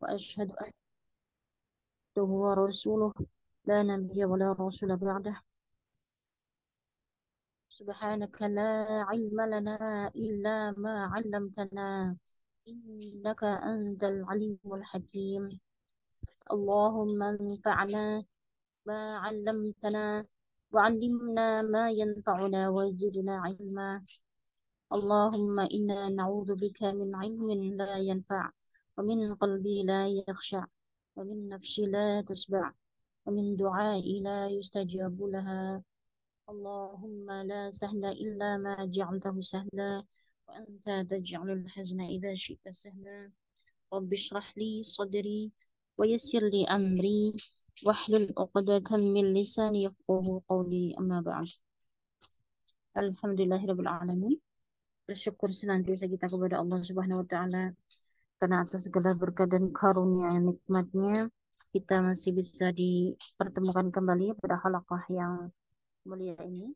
وأشهد أن هو ورسوله لا نبي ولا رسول بعده سبحانك لا علم لنا إلا ما علمتنا إنك أنت العليم الحكيم اللهم انفعنا ما علمتنا وعلمنا ما ينفعنا وزدنا علما اللهم إنا نعوذ بك من علم لا ينفع ومن قلبي لا يخشع ومن نفسي لا تشبع ومن دعائي لا يستجاب لها اللهم لا سهل إلا ما جعلته سهلا وأنت تجعل الحزن إذا شئت سهلا رب اشرح لي صدري ويسر لي أمري واحلل عقدة من لساني يفقه قولي أما بعد Alhamdulillahirabbil alamin. Bersyukur senantiasa kita kepada Allah Subhanahu wa taala karena atas segala berkat dan karunia yang nikmatnya kita masih bisa dipertemukan kembali pada halakah yang mulia ini.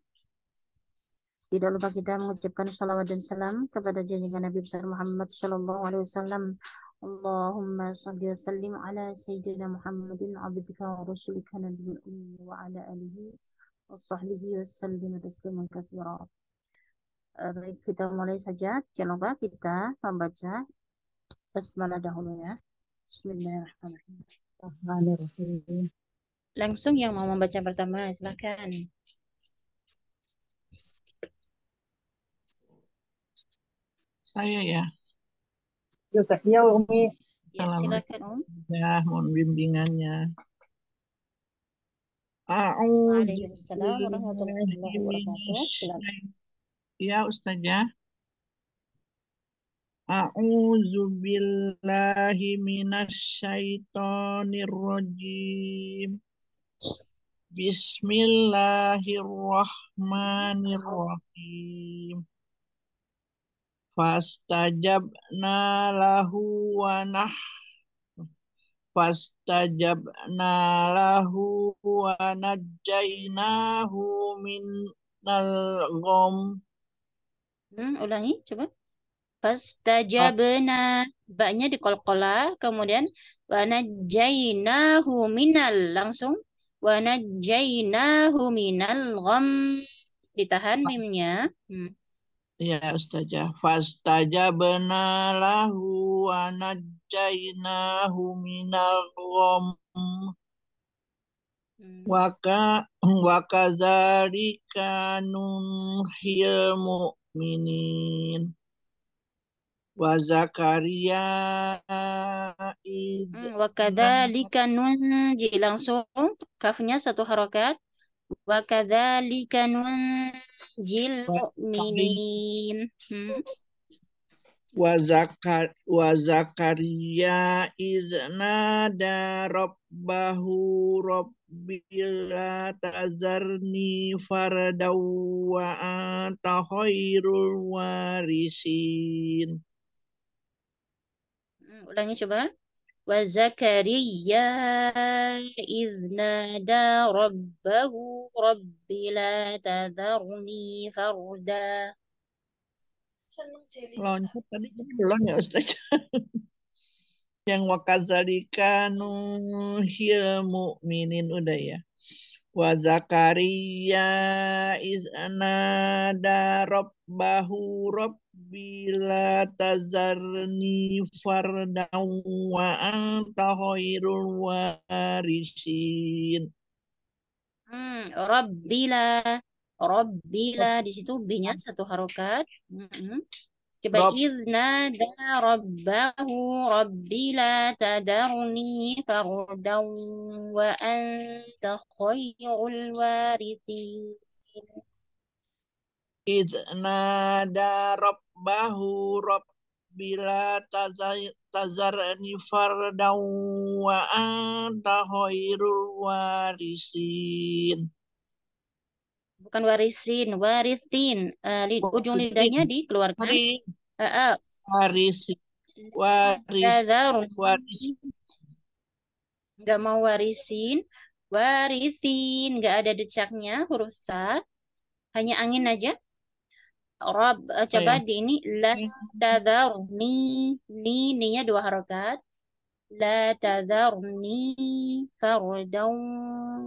Tidak lupa kita mengucapkan salawat dan salam kepada junjungan Nabi besar Muhammad Shallallahu Alaihi Wasallam. Allahumma salli wa sallim ala Sayyidina Muhammadin abdika wa rasulika nabiyil ummi wa ala alihi wa sahbihi wa sallim tasliman katsira. Eh, baik, kita mulai saja dialog kita membaca basmalah dahulu ya. Bismillahirrahmanirrahim. Langsung yang mau membaca pertama, silakan. Saya ya. Ya, Umi. Ya, silakan Om. Ya, mohon bimbingannya. A'udzubillahirrahmanirrahim. Ya, Ustazah. A'udzu billahi minasyaitonir rajim. Bismillahirrahmanirrahim. Fastajabna lahu wa nah Fastajabna lahu wa najjainahu gham. Hmm, ulangi coba. Fastajabna. Baknya dikolkola. Kemudian wanajainahu minal. Langsung wanajainahu minal gham. Ditahan mimnya. Hmm. Ya Ustazah. Fastajabna lahu wanajainahu minal gham. Hmm. Waka wakazalika nunhil mu'minin wa Zakaria id hmm, wa kadzalika nunji langsung kafnya satu harokat wa kadzalika nunji jil mu'minin hmm. wa zakar wa zakaria izna darabbahu rabbahu bila tazarni faradaw wa anta khairul warisin Hmm, ulangi coba. Wa Zakariya iznada rabbahu rabbi la tadharni farda. Loncat tadi belum ya Ustaz. yang wakazalika nuhil mu'minin udah ya wa zakariya iznada rabbahu rabb rabbila tazarni fardan wa anta khairul warisin. Hmm, rabbila. Rabbila. Di situ B-nya satu harokat. -hmm. hmm. Coba izna da rabbahu rabbila tadarni fardan wa anta khairul warithin. Iznada Rob bahu rabbila tazarani fardau wa anta khairul warisin bukan warisin warithin uh, li, ujung lidahnya dikeluarkan Hari, uh, uh. warisin waris warisin nggak mau warisin warisin nggak ada decaknya huruf sa hanya angin aja Rob eh, oh, coba oh, ya. di ini la iya. tadarni ni ninya dua harokat la tadarni fardaw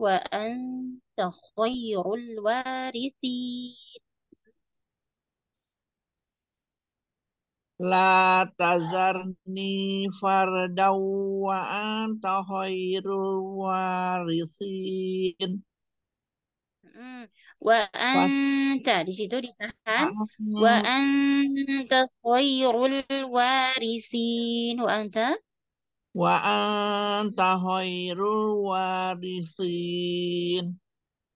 wa anta khairul warithin La tazarni fardaw wa anta khairul warithin Hmm. Wa anta di situ ditahan. Wa anta khairul warisin. Wa anta Wa anta khairul warisin.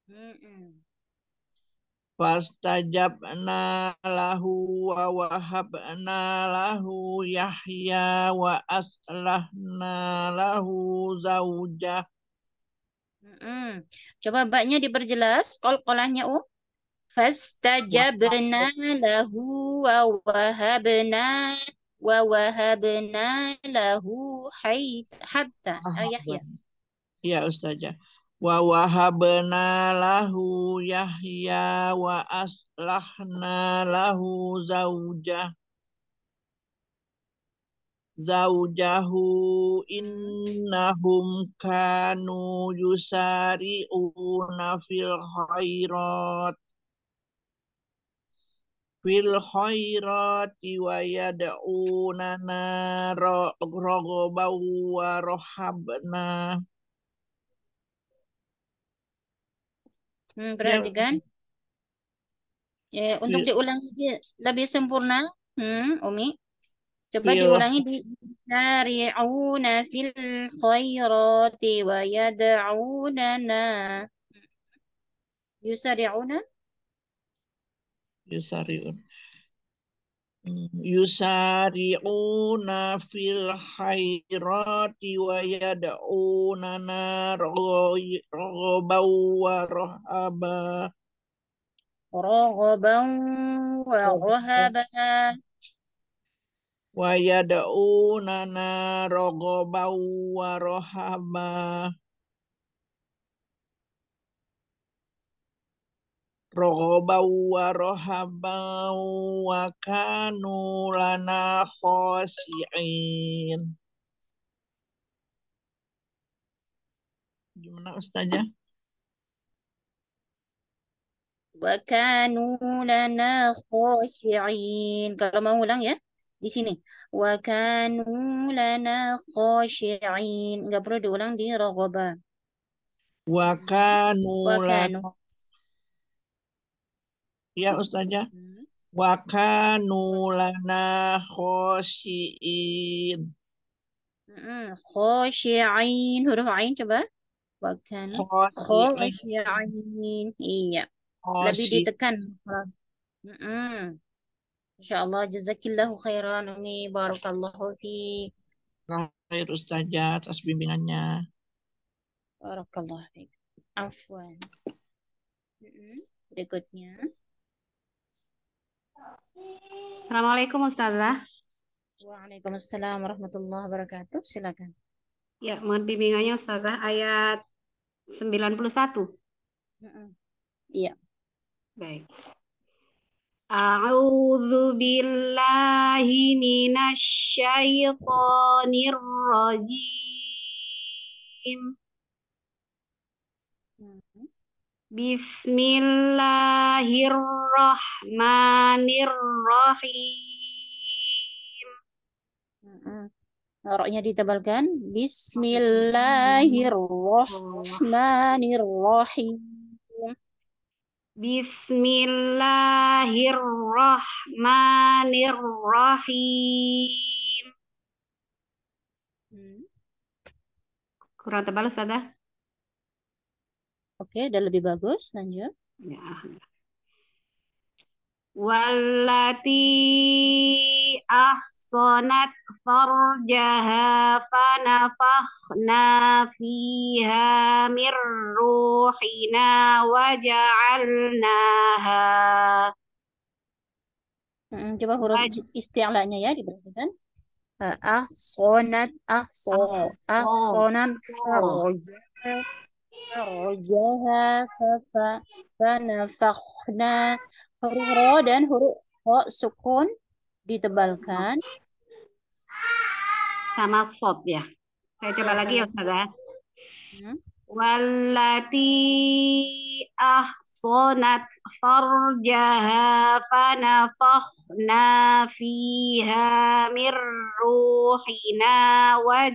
Mm -mm. Fastajabna lahu wa wahabna lahu Yahya wa aslahna lahu zawjah Hmm. Coba baknya diperjelas. Kol kolahnya fasta Fastajabna lahu wa wahabna wa wahabna lahu hatta ah, Yahya. Ya Ustazah. Wa wahabna lahu Yahya wa aslahna lahu zaujah zaujahu innahum kanu yusari'una fil khairat fil khairati wa yad'unana raghaban wa rahabna Hmm, perhatikan. Ya. ya, untuk ya. diulang lebih sempurna, hmm, Umi. Coba iya. diulangi di yasari'una fil khairati wa yad'unana. Yusari'una? Yusari'un. Hmm, Yusari'una fil khairati wa yad'unana raghaban wa rohaba Raghaban wa rohaba wa yad'unana rogobau wa rohaba rogobau wa rohaba wa kanu lana khosi'in gimana ustazah wa kanu lana khosi'in kalau mau ulang ya di sini wa kanu lana khashi'in nggak perlu diulang di rogoba wa kanu lana ya ustaznya hmm. wa kanu lana khashi'in hmm, khashi'in huruf ain coba wa kanu khashi'in iya lebih ditekan hmm. InsyaAllah jazakillahu khairan. Umi barakallahu fi. Khair Ustazah atas bimbingannya. Barakallahu fi. Afwan. Berikutnya. Assalamualaikum Ustazah. Waalaikumsalam warahmatullahi wabarakatuh. Silakan. Ya, mohon bimbingannya Ustazah ayat 91. Iya. Mm iya Baik. A'udzu billahi minasyaitonir rajim. Bismillahirrahmanirrahim. Roknya ditebalkan. Bismillahirrahmanirrahim. Bismillahirrahmanirrahim. Hmm. Kurang tebal, Ustazah. Oke, udah lebih bagus. Lanjut. Ya, wallati ahsanat farjaha fanafakhna fiha min ruhina wa Hmm, Coba huruf istilahnya ya dibersihkan. Eh, ahsonat, ahso, ahsonat, farjaha, farjaha, fanafakhna, huruf ro dan huruf ho sukun ditebalkan sama sop ya. Saya coba lagi ya saudara ya. Hmm? Wallati ahsanat farjaha fanafakhna fiha min ruhina wa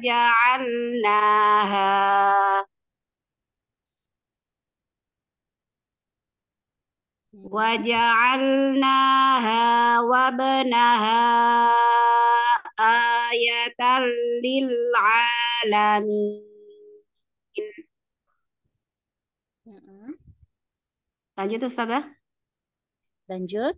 وجعلناها وابنها آية للعالمين Lanjut Ustazah. Lanjut.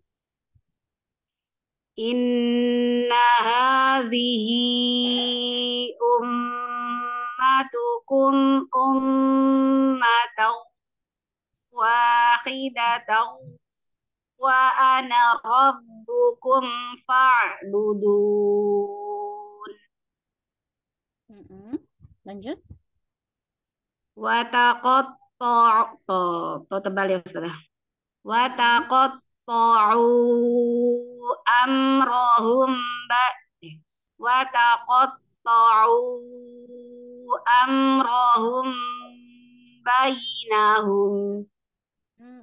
Inna hadhihi ummatukum ummatan wahidatan wa ana rabbukum fa'budun. Mm -hmm. Lanjut. Wa taqatta'u to oh, tebal ya Ustaz. Ya. Wa taqatta'u amrahum ba wa taqatta'u amrahum bainahum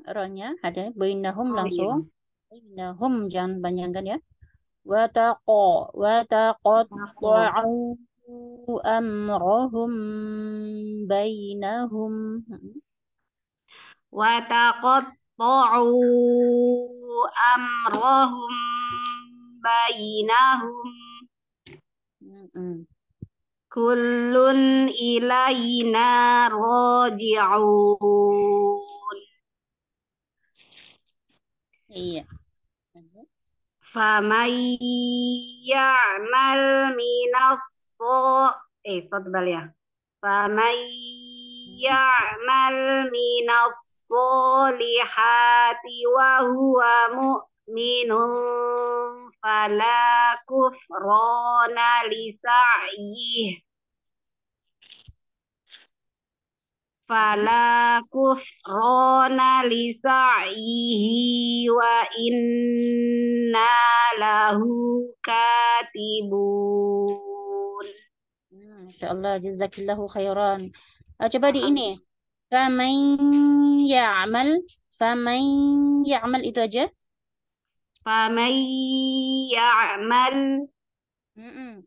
rohnya ada bainahum ah, iya. langsung bainahum jangan panjangkan ya wataqo wataqatta'u amrohum bainahum wataqatta'u amrohum bainahum kullun ilaina raji'un Iya. Famayyamal minas Eh, sot ya. Famayyamal minas solihati wa huwa mu'minun rona kufrona lisa'ih. fala kufrona li sa'ihi wa inna lahu katibun. Masya Allah, jazakillahu khairan. Ah, Coba di ini. Faman ya'mal. Faman ya'mal itu aja. Faman ya'mal.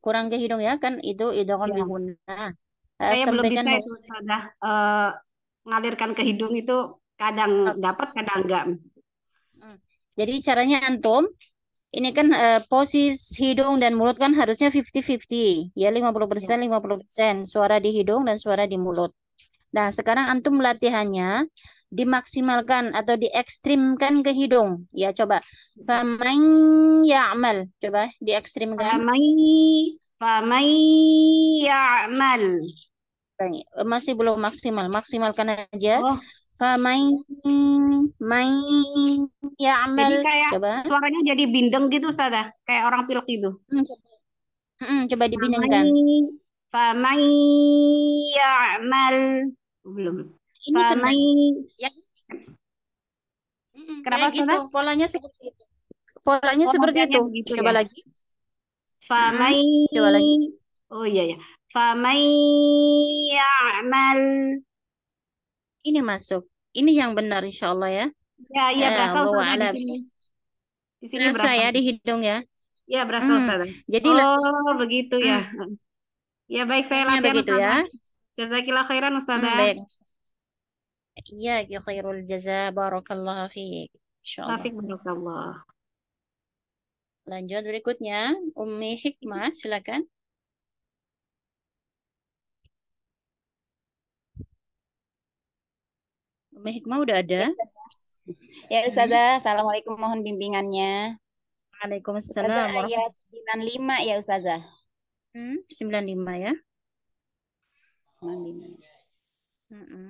Kurang ke hidung ya, kan itu idhom ya. bihuna saya eh, belum bisa ya, sudah eh, uh, ngalirkan ke hidung itu kadang oh. dapat kadang enggak hmm. jadi caranya antum ini kan uh, eh, posisi hidung dan mulut kan harusnya 50-50 ya 50% 50% ya. suara di hidung dan suara di mulut Nah, sekarang antum latihannya dimaksimalkan atau diekstrimkan ke hidung. Ya, coba. Famai ya'mal. Coba diekstrimkan. Famai famai ya'mal. Eh, masih belum maksimal maksimalkan aja oh. main main ya amal jadi coba suaranya jadi bindeng gitu sada kayak orang pilek gitu hmm, hmm, coba dibindengkan ya amal belum. Ini Main. ya. Hmm, Kenapa ya gitu, polanya seperti itu. Polanya oh, seperti itu. Gitu Coba ya. lagi. Famai. Hmm, coba lagi. Oh iya ya. Faman amal, Ini masuk. Ini yang benar insya Allah ya. ya. Ya, ya berasal Ustazah di sini. Di sini ya berasal. berasal ya di hidung ya. Ya berasal hmm. Jadi oh, begitu ya. Hmm. Ya baik saya latihan begitu ya. Jazakillah khairan Ustazah. Hmm, ya. baik. Iya, ya khairul jaza. Barakallahu fi. Insyaallah. Lanjut berikutnya, Ummi Hikmah, silakan. Umi Hikmah udah ada. Ya Ustazah, hmm. Assalamualaikum mohon bimbingannya. Waalaikumsalam. Ustazah, ayat 95 ya Ustazah. Hmm, 95 ya. Hmm.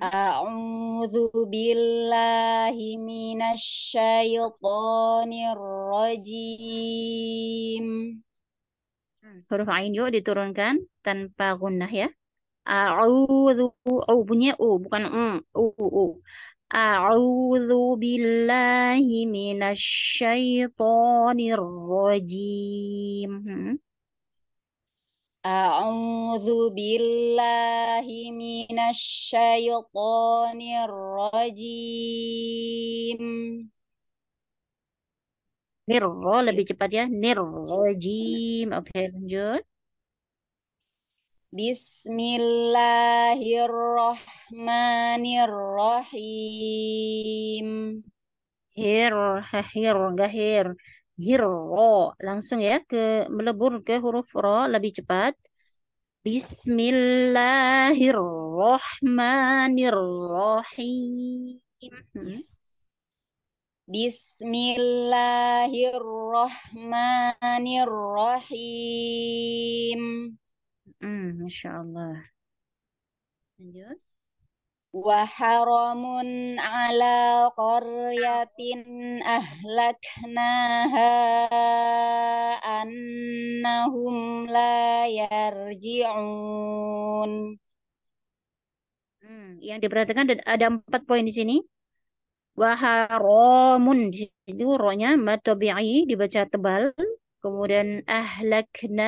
A'udzu billahi minasy rajim. Hmm, huruf ain yuk diturunkan tanpa gunnah ya. A'udzu au oh, bunyi u bukan um u u. A'udzu billahi minasyaitonir rajim. Hmm. A'udzu billahi minasyaitonir rajim. Nirro lebih cepat ya. Nirrojim. Oke, okay, lanjut. Bismillahirrahmanirrahim. Hir, hir, enggak hir. Hir, ro. Langsung ya, ke melebur ke huruf ro lebih cepat. Bismillahirrahmanirrahim. Hmm. Ya. Bismillahirrahmanirrahim. Hmm, Masya Allah. Lanjut. Waharamun ala qaryatin ahlaknaha annahum la yarji'un. Hmm, yang diperhatikan ada, ada empat poin di sini. Waharamun di situ ronya matobi'i dibaca tebal Kemudian ahlakna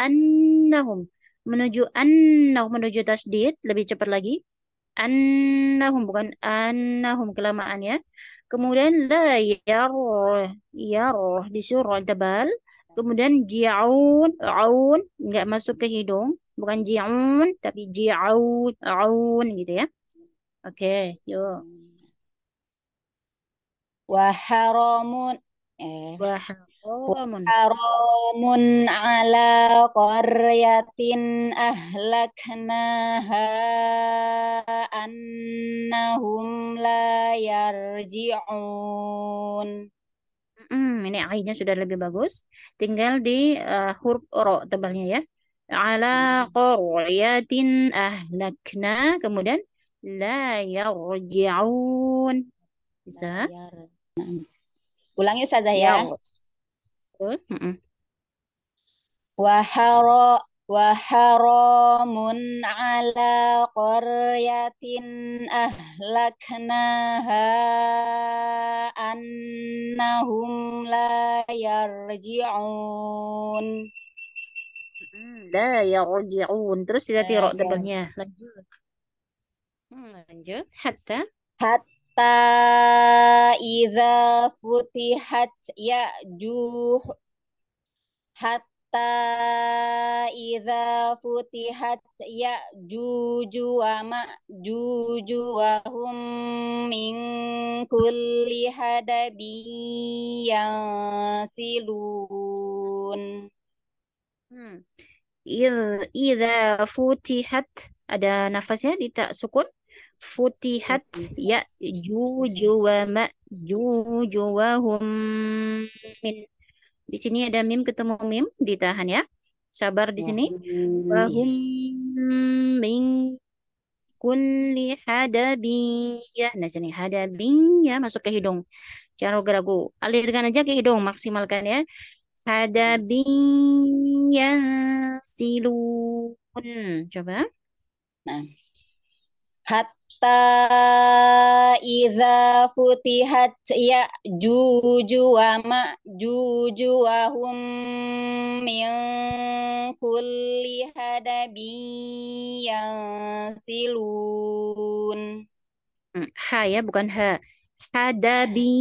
annahum menuju annahum menuju tasdid lebih cepat lagi annahum bukan annahum kelamaan ya. Kemudian la yar yar di surah tebal. Kemudian jiaun aun enggak masuk ke hidung, bukan jiaun tapi jiaun aun gitu ya. Oke, okay, yuk. haramun eh Oh, Haramun ala qaryatin ahlaknaha annahum la yarji'un. Hmm, ini akhirnya sudah lebih bagus. Tinggal di uh, huruf ro tebalnya ya. Ala qaryatin ahlakna kemudian la yarji'un. Bisa? Ulangi Ustazah ya. ya. Terus? Mm -mm. Wahara Waharamun ala qaryatin ahlaknaha annahum la yarji'un. La yarji'un. Terus kita tirok depannya. Lanjut. Hmm, lanjut. Hatta. Hatta Ya hatta idza futihat ya'juj hatta idza futihat ya'juj wa ma'juj wa hum min kulli hadabi yasilun hmm. Idza futihat ada nafasnya di tak sukun futihat ya juju wa ma juju wa hum min di sini ada mim ketemu mim ditahan ya sabar di sini wa hum min kulli ya nah sini hadabi ya masuk ke hidung jangan ragu alirkan aja ke hidung maksimalkan ya hadabi ya silun coba nah hatta idza futihat ya juju wa ma juju wa hum min kulli hadabi yang silun hmm, ha ya bukan ha hadabi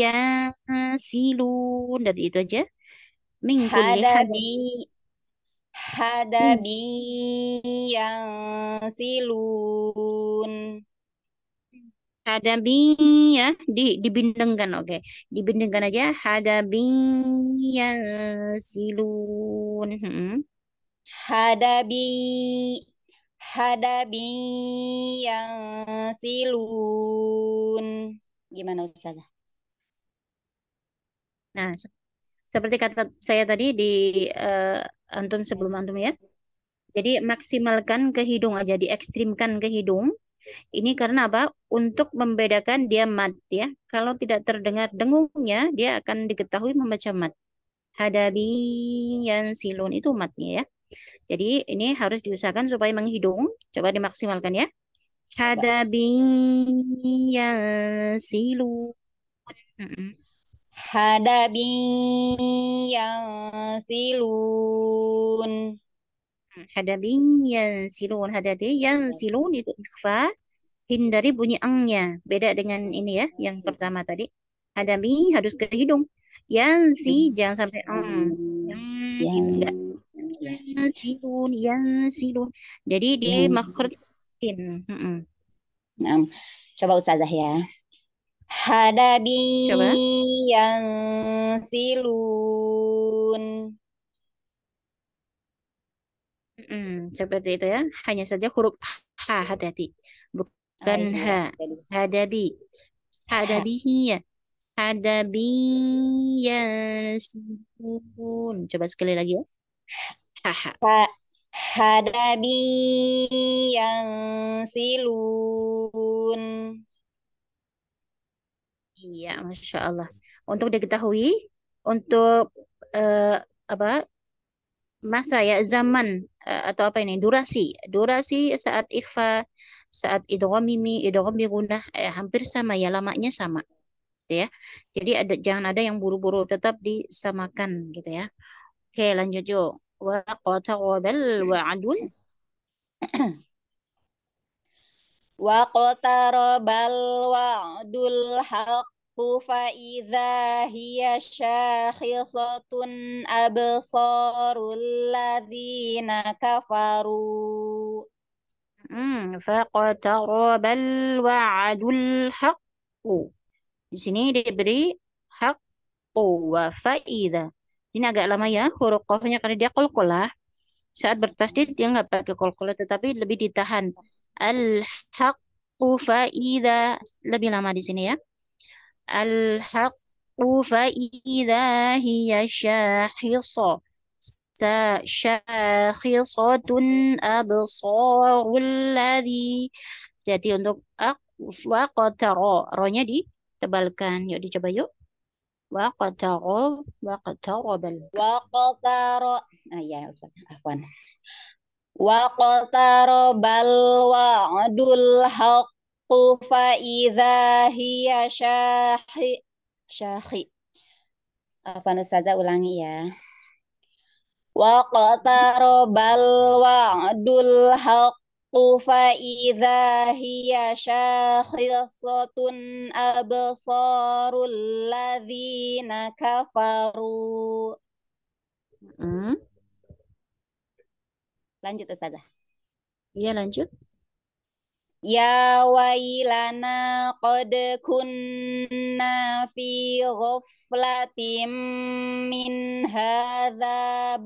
yang silun dari itu aja min kulli hadabi hadabi hmm. yang silun hadabi ya di dibindengkan oke okay. dibindengkan aja hadabi yang silun hmm. hadabi hadabi yang silun gimana ustazah nah seperti kata saya tadi di uh, antum sebelum antum ya. Jadi maksimalkan ke hidung aja, diekstrimkan ke hidung. Ini karena apa? Untuk membedakan dia mat ya. Kalau tidak terdengar dengungnya, dia akan diketahui membaca mat. Hadabi yang silun itu matnya ya. Jadi ini harus diusahakan supaya menghidung. Coba dimaksimalkan ya. Hadabi yang silun. Mm -mm hadabi yang silun hadabi yang silun hadabi yang silun itu ikhfa hindari bunyi engnya beda dengan ini ya yang pertama tadi hadabi harus ke hidung yang si hmm. jangan sampai eng yang si enggak yang silun yang silun jadi di makhraj Nah, coba Ustazah ya. Hadabi yang silun. Hmm, seperti itu ya. Hanya saja huruf H hati-hati. Bukan H. Hadabi. hadabi ya. Hadabi yang silun. Coba sekali lagi ya. Haha. Hadabi yang silun. Iya, masya Allah. Untuk diketahui, untuk uh, apa masa ya zaman uh, atau apa ini durasi, durasi saat ikhfa, saat idromimi idromi gunah eh, hampir sama ya lamanya sama. Gitu ya. Jadi ada jangan ada yang buru-buru, tetap disamakan gitu ya. Oke, lanjut yuk. Wa wa adun. Wa qaltarabal wa'dul haqqu fa idza hiya syakhisatun absarul ladzina kafaru. Hmm, faqtarabal wa'dul haqqu. Di sini diberi haqqu wa idza Ini agak lama ya huruf qafnya karena dia qalqalah Saat bertasdid dia nggak pakai qalqalah tetapi lebih ditahan. Al-haqqu fa'idha. Lebih lama di sini ya. Al-haqqu fa'idha hiya syahisa. Syahisatun absarul ladhi. Jadi untuk ak wa Ronya ditebalkan. Yuk dicoba yuk. Wa qatara. Wa qatarabal. Ah ya Ustaz. Afwan waqtarabal wa'dul haqqu fa idza hiya syahi syahi apa Ustazah ulangi ya waqtarabal wa'dul haqqu fa idza hiya syakhisatun absarul ladzina kafaru -hmm. Lanjut Ustazah. Iya lanjut. Ya wailana qad kunna fi ghaflatin min hadza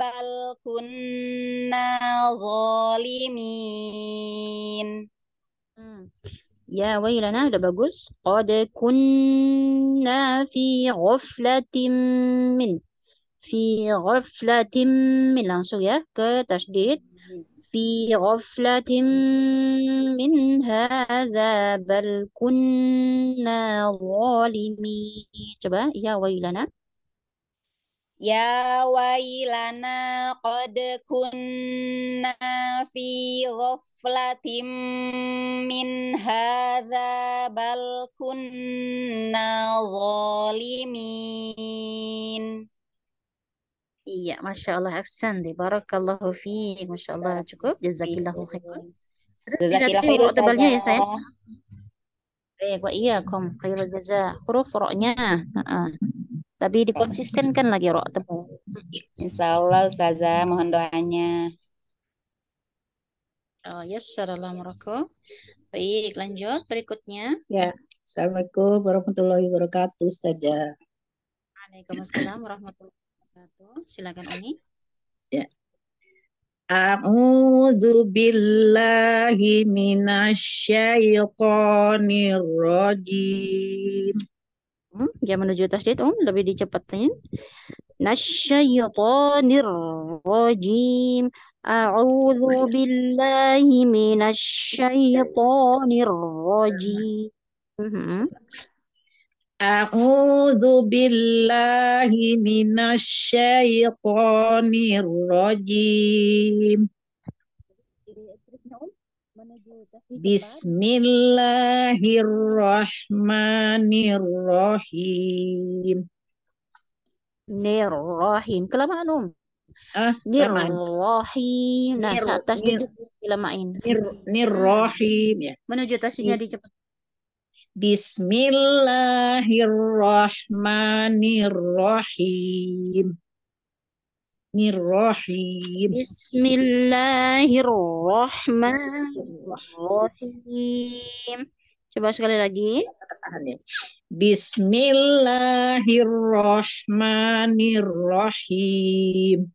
bal kunna zalimin. Hmm. Ya wailana udah bagus. Qad kunna fi ghaflatin min fi ghaflatin min langsung ya ke tasdid fi ghaflatin min hadza bal kunna zalimin coba ya wailana Ya wailana qad kunna fi ghaflatin min hadza bal kunna zalimin Iya, Masya Allah. Aksan Barakallahu fi. Masya Allah. Cukup. Jazakillahu iya. khairan. Jazakillahu khairan. tebalnya ya, saya. Eh, wa iyyakum khairul jaza. Huruf roknya. Uh-uh. Tapi dikonsistenkan lagi rok tebal. Insya Allah, Ustazah. Mohon doanya. Oh, yes, Assalamualaikum. Baik, lanjut berikutnya. Ya, Assalamualaikum warahmatullahi wabarakatuh, saja. Waalaikumsalam warahmatullahi wabarakatuh. Silakan Umi. Ya. A'udzu billahi minasyaitonir rajim. Hmm, dia menuju tasdid, Um, lebih dicepetin. Nasyaitonir rajim. A'udzu billahi minasyaitonir rajim. Hmm. Akuu bilaahi mina syaitanir rajim. Bismillahirrahmanirrahim. Nirrahim. Kalimat nom. Anu? Ah, nirrahim. Nah saat tasbih. Kalimat nirrahim ya. Menuju tasbihnya di cepat. Bismillahirrahmanirrahim. nirrahim. Bismillahirrahmanirrahim. Coba sekali lagi. Bismillahirrahmanirrahim.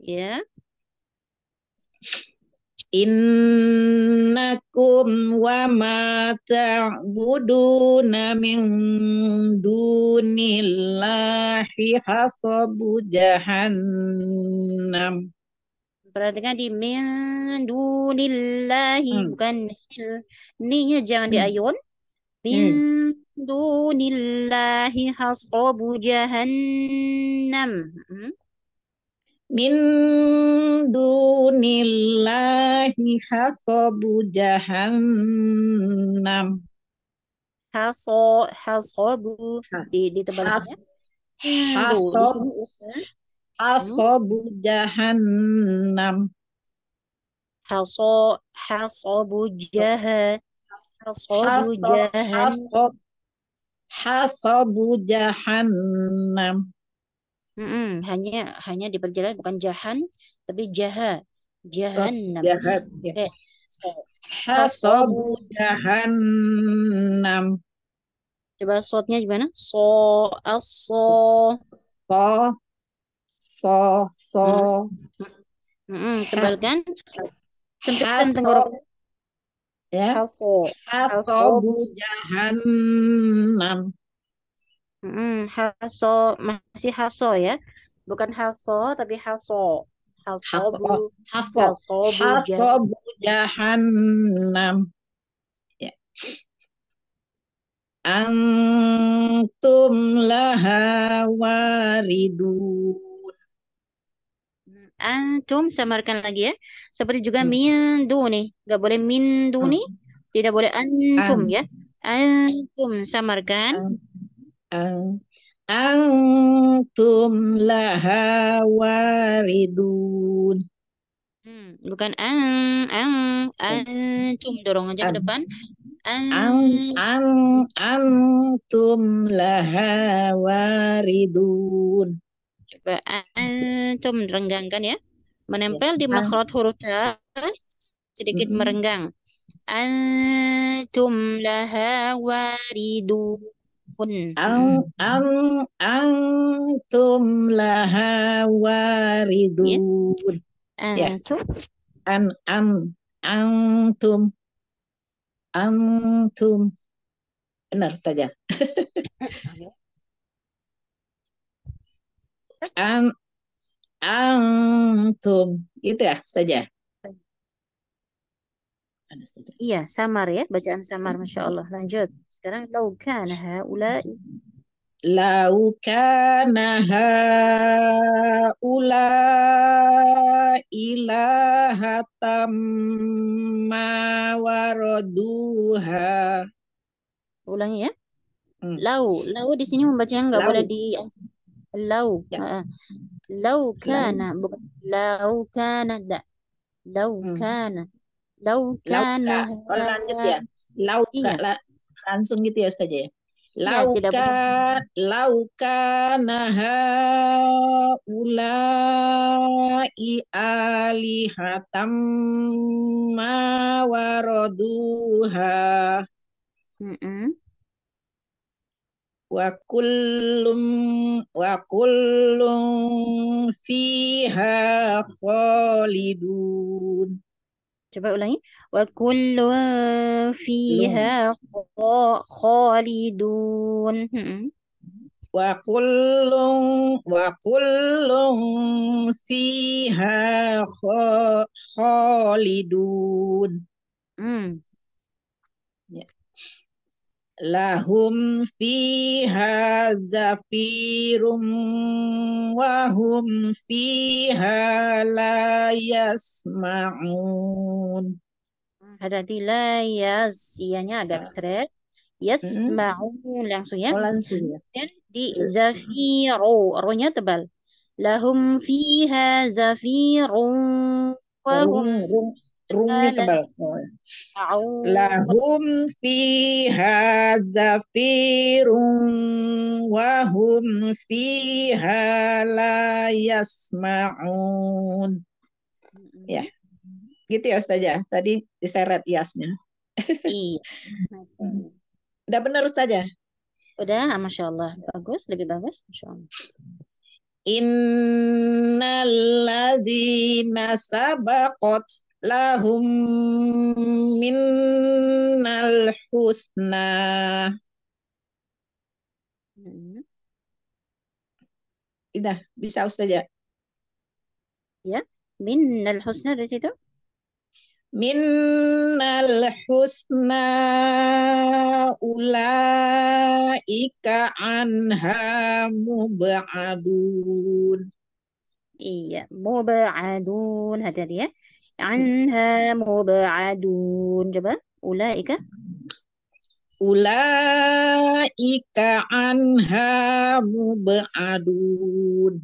Ya innakum wa ma ta'buduna min dunillahi hasabu jahannam kan di min dunillahi hmm. bukan ninya jangan hmm. diayun min hmm. dunillahi hasabu jahannam hmm min dunillahi hasabu jahannam haso hasabu di di tebalnya hasobu hmm, hasobu jahannam haso hasabu jah hasabu jahannam hasobu jahannam Mm-mm, hanya hanya diperjelas bukan jahan tapi jaha jahannam. Jahat. Ya. Eh, okay. So, jahannam. Coba sotnya gimana? So aso. So so so. Mm -mm, kan Sempitkan tenggorokan. Ya. Haso. jahan jahannam. Hmm, haso masih haso ya. Bukan haso tapi haso. Haso bu oh, haso haso bu, haso bu jahannam. Ya. Antum laha waridun. Antum samarkan lagi ya. Seperti juga hmm. min duni. Gak boleh min duni. Oh. Hmm. Tidak boleh antum An. ya. Antum samarkan antum laha waridun. Hmm, bukan ang ang antum dorong aja ke depan. Ang, an, an antum laha waridun. Coba antum renggangkan ya. Menempel di makhraj huruf ta sedikit merenggang. Antum laha waridun. Ang mm. ang ang tum laha waridun. Ya. Antum. An ang tum ang tum. benar saja. an tum itu ya saja. Anastasia. Iya, samar ya, bacaan samar hmm. Masya Allah. Lanjut. Sekarang laukana haulai. Laukana haulai ilahatam ma waraduha. Ulangi ya. Hmm. Lau, lau di sini membacanya nggak boleh di lau. Ya. lau kana bukan lau kana da. Lau hmm. kana. Lauka. Oh, lanjut ya. Lauka. Iya. La, langsung gitu ya Ustazah ya. Lauka, lauka naha ulai alihatam ma waraduha. Mm -mm wa kullum wa kullum fiha khalidun بقولي وكل فيها خالدون وكل وكل فيها خالدون lahum fiha zafirum wa hum fiha la yasma'un berarti la yas ianya ada ah. seret yasma'un hmm. langsung ya oh, langsung ya dan di zafiru ronya tebal lahum fiha zafirum wa hum Rumnya tebal. Lahum fiha zafirun wahum hum fiha la yasma'un. Ya. Gitu ya Ustazah. Tadi diseret yasnya. Iya. Udah benar Ustazah? Udah, Masya Allah. Bagus, lebih bagus. Masya Allah. Innal alladzina sabaqat lahum minnal husna. Udah, bisa Ustazah. Ya, minnal husna dari situ? Minnal husna ulaika anha mubadun. Iya, mubadun hati-hati ya. Anha mubadun. Coba ulaika ulaika anha mubadun.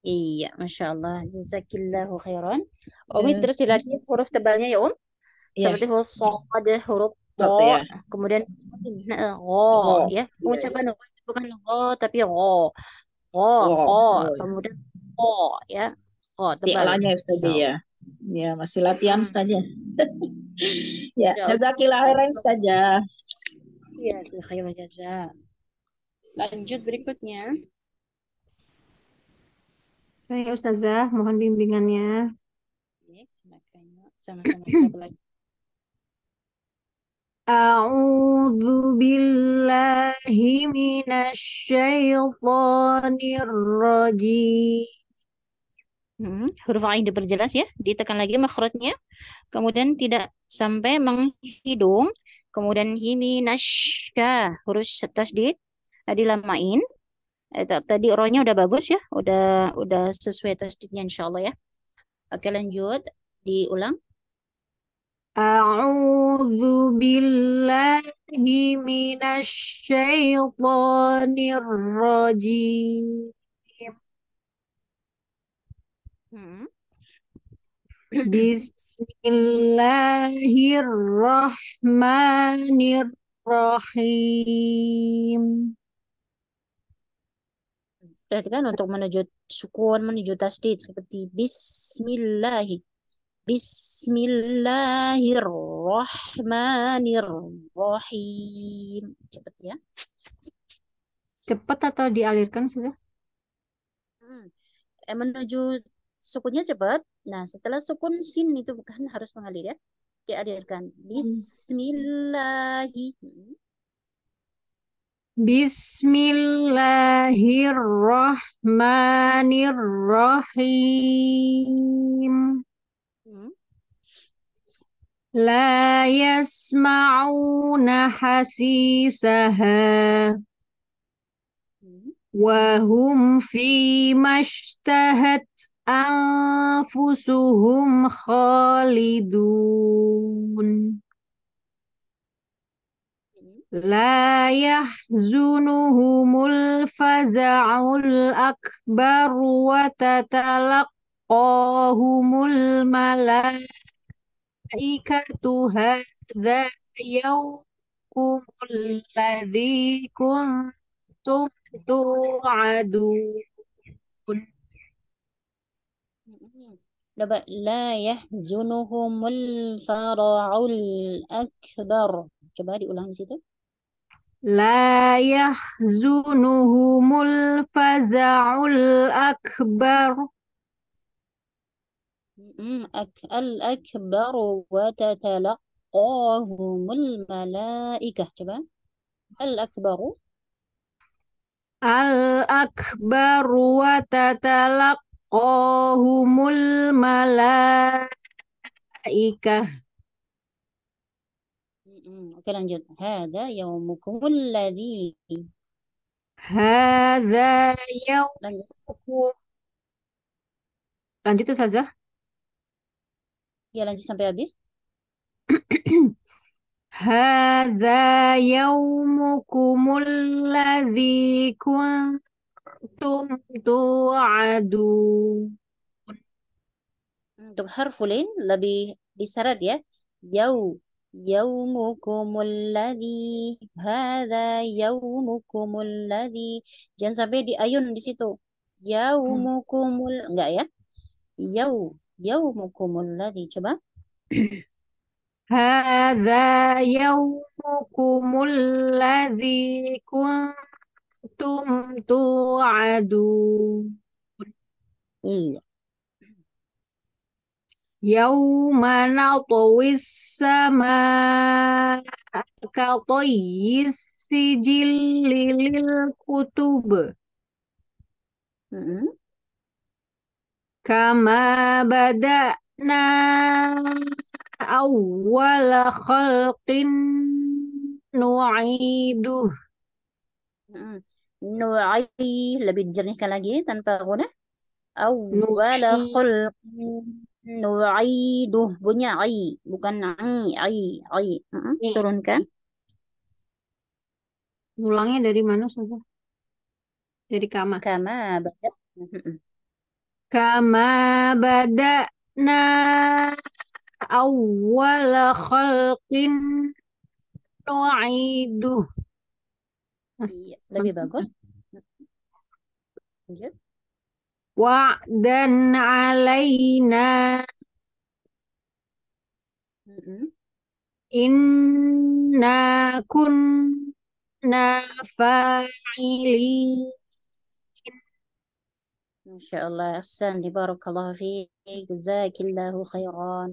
Iya, Masya Allah. Jazakillahu khairan. Om, terus dilatih huruf tebalnya ya, Om. Yeah. Seperti huruf sod, huruf to, ya. kemudian ro, ya. Pengucapan ya, yeah. bukan ro, tapi ro. Ro, ro. Kemudian oh ya oh istilahnya Ustaz ya ya masih latihan hmm. Ustaz ya ya jazakillahu khairan Ustaz ya ya khairan jaza lanjut berikutnya saya Ustazah mohon bimbingannya yes makanya sama-sama kita أعوذ بالله من الشيطان الرجيم Hmm, huruf ain diperjelas ya, ditekan lagi makhrajnya. Kemudian tidak sampai menghidung, kemudian himi nasya huruf tasdid dilamain. Eh, tadi rohnya udah bagus ya, udah udah sesuai tasdidnya insyaallah ya. Oke, lanjut diulang. A'udzu billahi minasy syaithanir rajim. Hmm. Bismillahirrahmanirrahim. Berarti kan untuk menuju sukun, menuju tasdid seperti bismillahi. Bismillahirrahmanirrahim. Cepat ya. Cepat atau dialirkan sudah? Hmm. Eh, menuju sukunnya cepat. Nah, setelah sukun sin itu bukan harus mengalir ya. Dialirkan. Bismillahi. Hmm. Bismillahirrahmanirrahim. Hmm? La yasma'una hasisaha. Hmm? Wahum fi mashtahat أنفسهم خالدون لا يحزنهم الفزع الأكبر وتتلقاهم الملائكة هذا يومكم الذي كنتم توعدون لا يحزنهم الفرع الأكبر coba diulang situ لا يحزنهم الفزع الأكبر الأكبر وتتلقاهم الملائكة coba الأكبر الأكبر وتتلقاهم Tokohumul malaika. Oke lanjut. Hada yaumukumul ladhi. Hada yaumukum. Lanjut saja. Ya lanjut sampai habis. Hada yaumukumul ladhi kuang. أنتم aduh Untuk harfulin lebih diserat ya. Yau. Yaumukumul ladhi. Hada yaumukumul ladhi. Jangan sampai diayun di situ. Yaumukumul. Enggak ya. Yau. Yaumukumul ladhi. Coba. Hada yaumukumul ladhi kuntum tum tu'adun. Iya. Yauma natwis sama katoyis sijil lilil kutub. Hmm. Kama bada'na awal khalqin nu'iduh. Mm-hmm nu'aih lebih dijernihkan lagi tanpa guna wala khulq nu'iduh bunya ai bukan ai ai ai turunkan Ulangnya dari mana saja? Dari kama. Kama bada. Kama bada na awwala khalqin nu'iduh. Iya, lebih bagus. Lanjut. Wa'dan alaina. Inna kunna fa'ilin. Masya Allah. di Barakallahu fi. Jazakillahu khairan.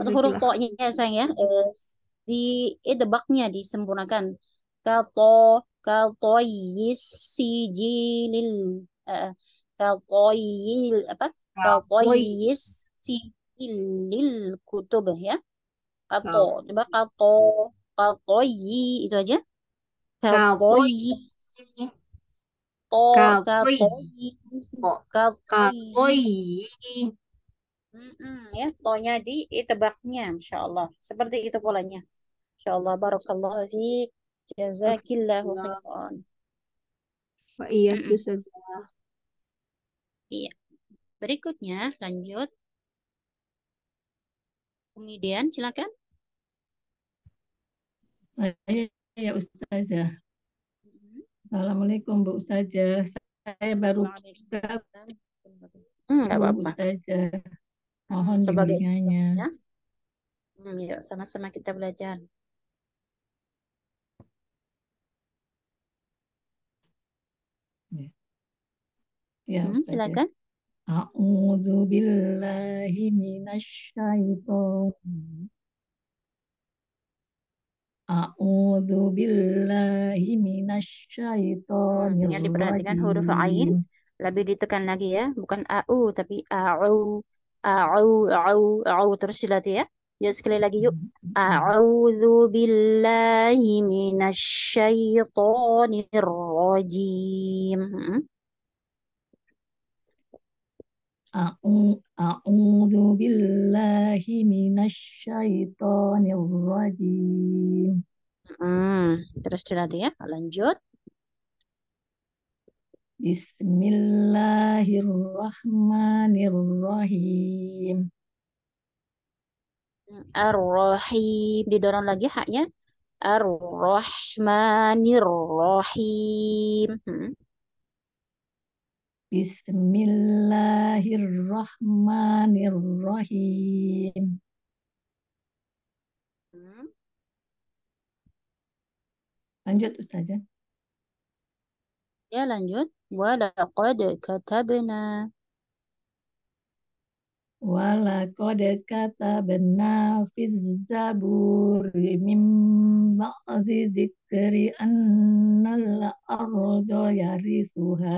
Atau huruf to'nya, ya sayang ya. Eh, di eh, disempurnakan. Kato kaltoyis sijilil uh, eh, kaltoyil apa kaltoyis sijilil kutub ya kato coba kato kaltoyi itu aja kaltoyi to kaltoyi kaltoyi Mm-mm, ya tonya di itebaknya eh, insya Allah seperti itu polanya insya Allah barokallahu fiik Jazakillahu khairan. Wa iya Iya. Berikutnya lanjut. Kemudian silakan. Saya ya Ustazah. Assalamualaikum Bu Ustazah. Saya baru Hmm, apa-apa. Ustazah. Mohon Sebagai ya Hmm, yuk sama-sama kita belajar. Ya, hmm, silakan. A'udzu billahi minasyaitonir A'udzu billahi oh, minasyaitonir hmm, Tinggal diperhatikan huruf ain lebih ditekan lagi ya, bukan au tapi a'u a'u a'u a'u terus dilatih ya. Yuk sekali lagi yuk. A'udzu billahi minasyaitonir rajim. Hmm. أعوذ billahi من rajim. Hmm, terus dilatih ya, lanjut. Bismillahirrahmanirrahim. Ar-Rahim, didorong lagi haknya. Ar-Rahmanirrahim. Hmm. Bismillahirrahmanirrahim. Hmm? Lanjut Ustazah. Ya lanjut. Walaqad katabna. Walakode katabna fizzaburi zaburi min ba'di annal ardo yarisuha.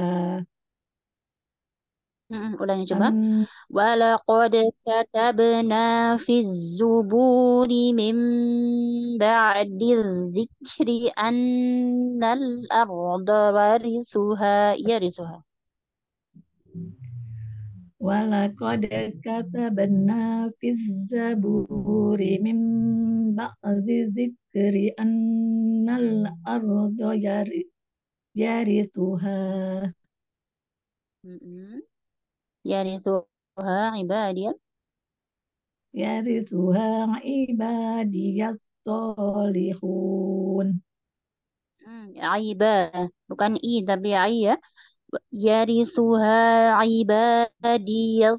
Mm-mm, ulangi coba. Am, Walaqad katabna fi zuburi min ba'di dzikri annal arda warithuha yarithuha. Walaqad katabna fi zaburi min ba'di dzikri annal arda yarithuha. Mm -mm. yarithuha ibadiyah yarithuha ibadiyas solihun hmm, Aibah, bukan i tapi i ya. Yarisuha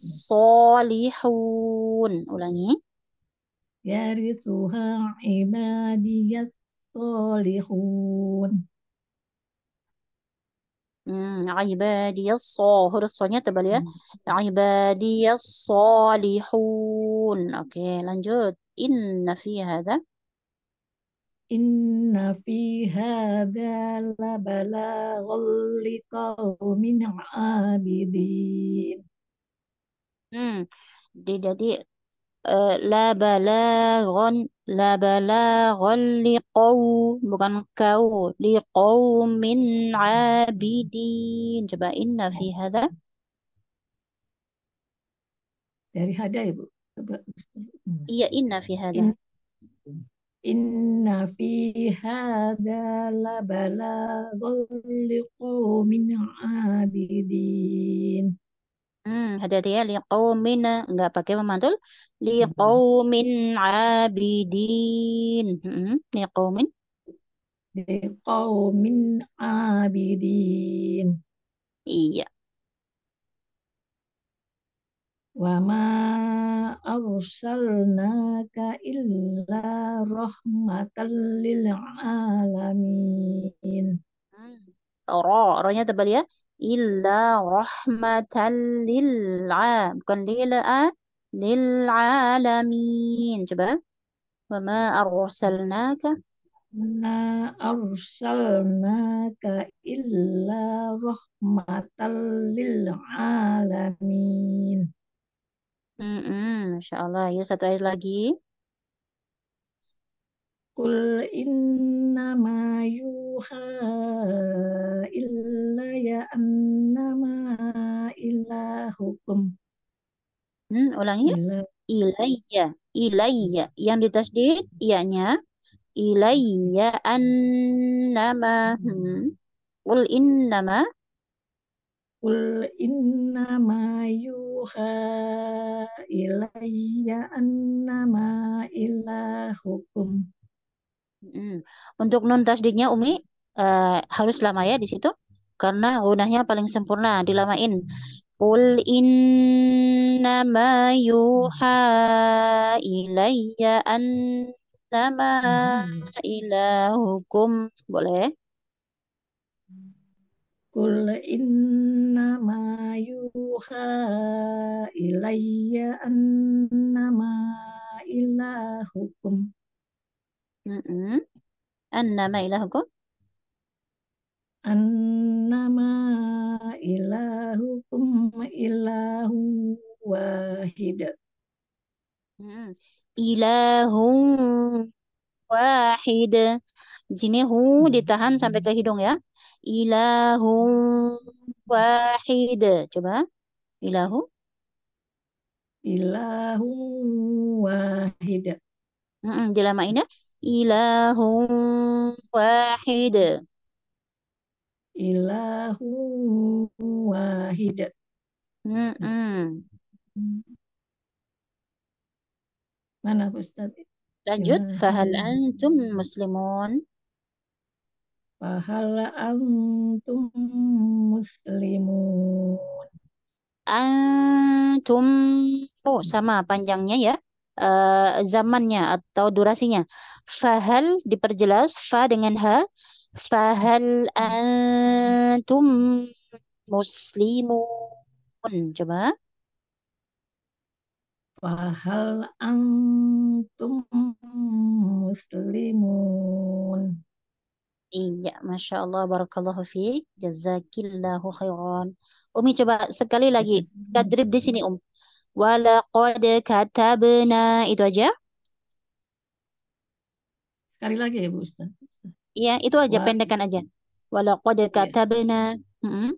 solihun. Ulangi. Yarisuha ibadiyas solihun. Hmm, ibadiyas so huruf sonya tebal ya. Hmm. Ibadiyas solihun. Oke, lanjut. Inna fi hadha Inna fi hadha la balaghan li qaumin abidin. Hmm. Jadi, jadi لا بلاغ لا بلاغ لقوم bukan kau لقوم عابدين coba إن في هذا dari hada ibu iya inna fi hadha inna fi hadha labalagon liqawmin abidin Hmm, hadiriyah liqaumin nggak pakai memantul hmm. liqaumin abidin. Hmm, liqaumin liqaumin abidin. Iya. Wa ma arsalnaka illa rahmatan lil alamin. Hmm. Ro, rohnya tebal ya illa rahmatan lil bukan lil lil alamin coba wama arsalnaka ma arsalnaka illa rahmatan lil alamin mm -mm, Masya Allah. Ya, satu ayat lagi. Qul innama yuha illa ya annama ilahukum. Hmm, ulangi. Ila. Ilayya. Ilayya. Yang ditasdid, ianya. Ilayya annama. Hmm. Qul innama. Qul innama yuha ilayya annama ilahukum. Hmm. Untuk nun tasdiknya Umi uh, harus lama ya di situ karena gunanya paling sempurna dilamain. Qul ma yuha ilayya annama ilahukum. Boleh? Ya? Qul ma yuha ilayya annama ilahukum Mm-mm. Annama ilahukum. Annama ilahukum ilahu wahid. Ilahum wahid. Di sini hu ditahan sampai ke hidung ya. Ilahum wahid. Coba. Ilahu. Ilahum wahid. Mm -mm, ilahun wahid ilahun wahid mm -mm. Mana Ustaz? Lanjut, fahal antum muslimun? Fahal antum muslimun? Antum, oh sama panjangnya ya. Eh, zamannya atau durasinya. Fahal diperjelas fa dengan ha. Fahal antum muslimun. Coba. Fahal antum muslimun. Iya, Masya Allah, Barakallahu fi. Jazakillahu khairan. Umi coba sekali lagi. Tadrib di sini, Um kata katabna itu aja. Sekali lagi ya Bu Ustaz. Iya, itu aja Wal pendekan aja. Walaqad kata Yeah. Mm -hmm.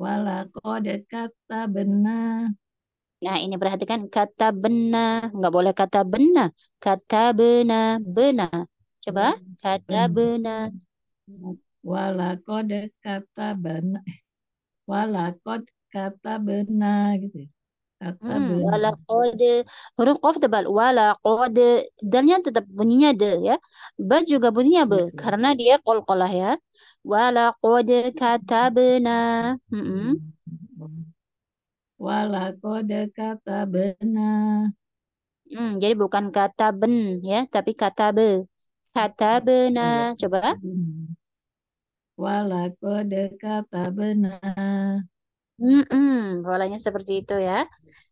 kata katabna. Nah, ini perhatikan kata bena, nggak boleh kata bena, kata bena, bena. Coba iya. kata bena. Walakod kata bena, walakod kata bena gitu. Ya. Akabun. Hmm, huruf qaf tebal walaqad dalnya tetap bunyinya de ya. Ba juga bunyinya be hmm. karena dia kol-kolah ya. Walaqad kata Hmm. -mm. kata bena, Hmm, jadi bukan kata ben ya, tapi kata be. Kata bena. Coba. kata bena. Mm-mm, polanya seperti itu ya.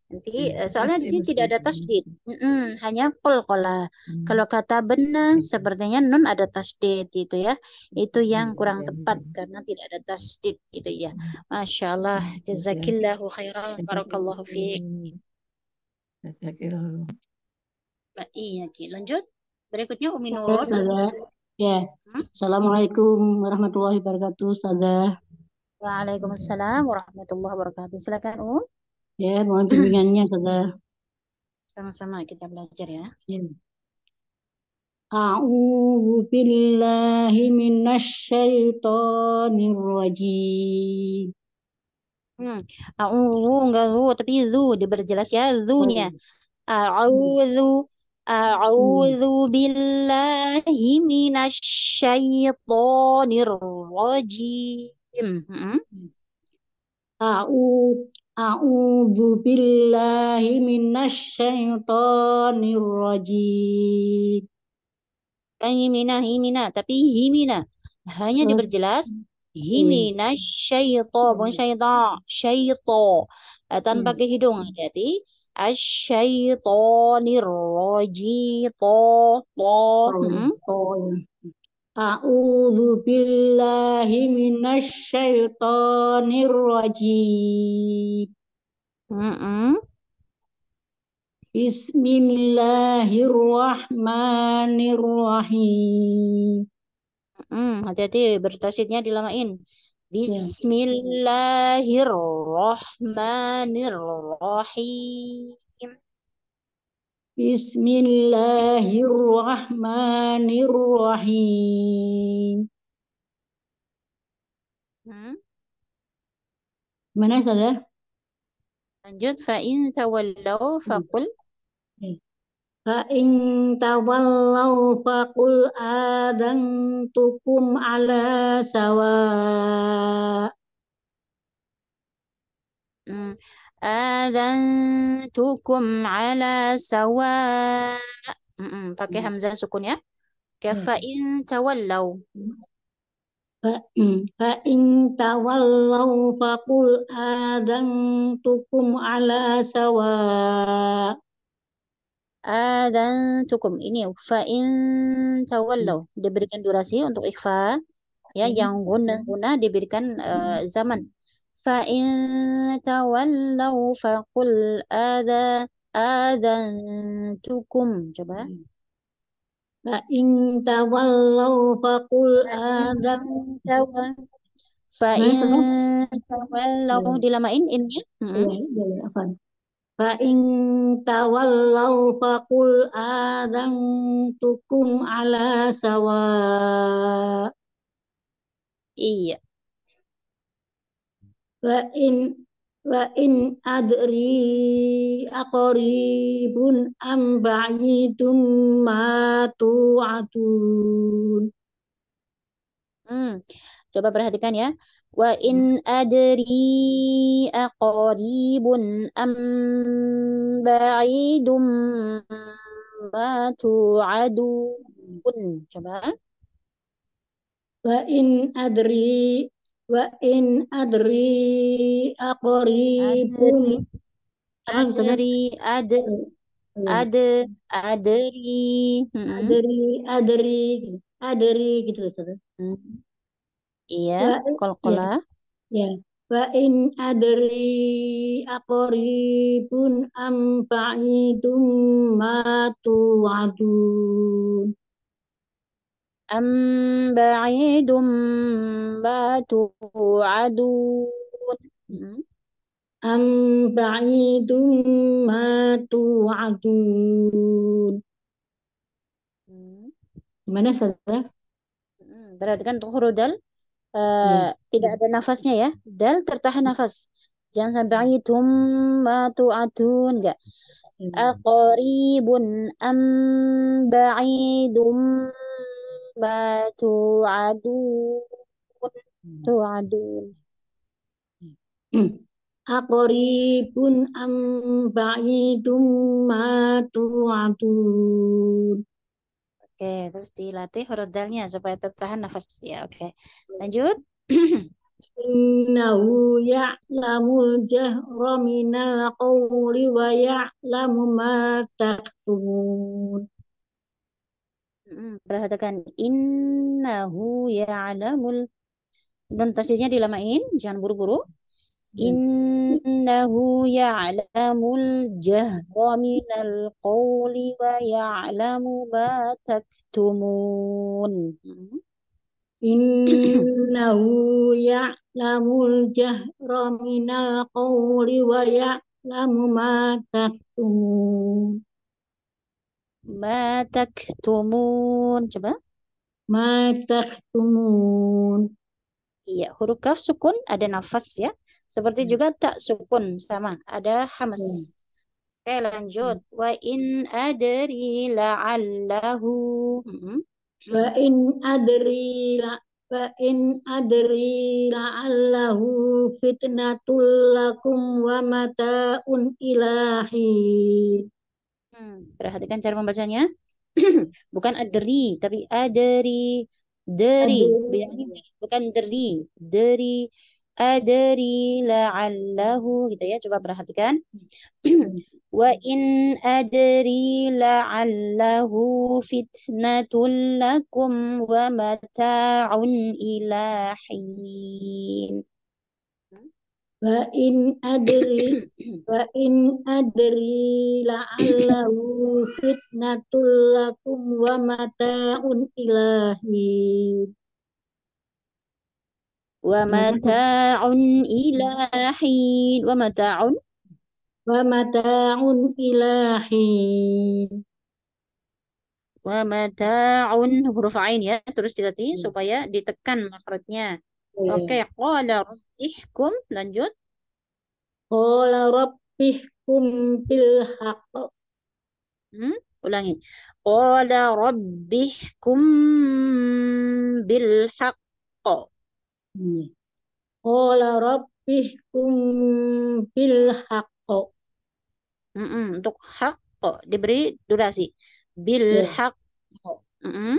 Nanti ya, soalnya di sini tidak ada ya. tasdid. Mm-mm, hanya kol kola. Hmm. Kalau kata benar iya. sepertinya nun ada tasdid itu ya. Itu iya, yang iya, kurang tepat karena tidak ada tasdid gitu ya. Hmm. Masya Allah. Jazakillahu khairan. Barakallahu fiik. Iya, lanjut. Berikutnya Umi Nurul. Ya. Hmm? Assalamualaikum warahmatullahi wabarakatuh, Ustazah. Waalaikumsalam warahmatullahi wabarakatuh. Silakan Um. Ya, mohon bimbingannya saudara. Sama-sama kita belajar ya. ya. A'udzu billahi minasyaitonir rajim. Hmm. A'udzu enggak zu tapi zu diperjelas ya zunya. A'udzu a'udzu billahi minasyaitonir rajim. Im. Mm-hmm. A'udzu billahi minasyaitonir rajim. Himina, himina. Tapi himina. Hanya diperjelas. Himina syaito. Bukan syaito. Syaito. Eh, tanpa hmm. hidung. Hati-hati. Asyaitonir rajim. To. To. Oh, iya. hmm? oh, iya. A'udzu billahi minasyaitonir rajim. Mm -mm. Bismillahirrahmanirrahim. Mm, hati-hati bertasydidnya dilamain. Ya. Bismillahirrahmanirrahim. Bismillahirrahmanirrahim. Hmm? Mana saja? Lanjut fa'in tawallau faqul. Iya. Fa'in tawallau faqul tukum ala sawa. Hmm tukum ala sawa. pakai hmm. hamzah sukun ya. Kafa'in tawallau. Fa'in fa'in tawallau adan adantukum ala sawa. Adan Adantukum ini fa'in tawallau hmm. diberikan durasi untuk ikhfa ya hmm. yang guna guna diberikan uh, zaman فإن تولوا فقل آذى آذنتكم coba فإن تولوا فقل آذنتكم فإن تولوا dilamain innya hmm. فإن تولوا فقل آذنتكم على سواء Iya wa in wa in adri aqribun am ba'idum ma tu'atun Hmm. Coba perhatikan ya. Wa in adri aqribun am ba'idum ma tu'adun. Coba. Wa in adri wa in adri aqribun adri ad iya. ad adri adri adri adri gitu Ustaz. Hmm. Iya, kolkola. Ya. Wa in adri aqribun am ba'idum ma tu'adun. أم بعيد ما توعدون أم بعيد ما توعدون Gimana saja? Hmm, Berarti kan tuhuru dal uh, hmm. tidak ada nafasnya ya. Dal tertahan nafas. Jangan sampai itum tu'atun enggak. Hmm. Aqribun am ba'idum batu adun hmm. tuadun hmm. aqribun am ba'idum ma tuadun Oke, okay, terus dilatih huruf dalnya supaya tertahan nafas ya. Oke. Okay. Lanjut. Innahu ya'lamu jahra minal qawli wa ya'lamu ma taktumun. Mm, perhatikan innahu ya'lamul dan tasdidnya dilamain jangan buru-buru innahu ya'lamul jahra minal qawli wa ya'lamu ma taktumun innahu ya'lamul jahra minal qawli wa ya'lamu ma taktumun matak tumun Coba. matak tumun Iya, huruf kaf sukun ada nafas ya. Seperti hmm. juga tak sukun sama, ada hamas. Hmm. Oke, lanjut. Hmm. Wa in adri la'allahu. Hmm. Wa in adri la Wa in adri la'allahu fitnatul lakum wa mata'un ilahi. Hmm, perhatikan cara membacanya. bukan adri, tapi adri, dari. Bedanya bukan dari dari adri la'allahu gitu ya. Coba perhatikan. Wa in adri la'allahu fitnatul lakum wa mata'un ilahin. Wa in adri wa in adri allahu fitnatul lakum wa mata'un ilahi wa mata'un ilahi wa mata'un wa mata'un ilahi wa mata'un huruf ain ya terus dilatih supaya ditekan makrotnya Oke, qala iya. rabbihkum lanjut. Qala rabbihkum bil haqq. Hmm, ulangi. Qala rabbihkum bil haqq. Qala iya. rabbihkum bil haqq. untuk haqq diberi durasi. Bil yeah. Mm -mm.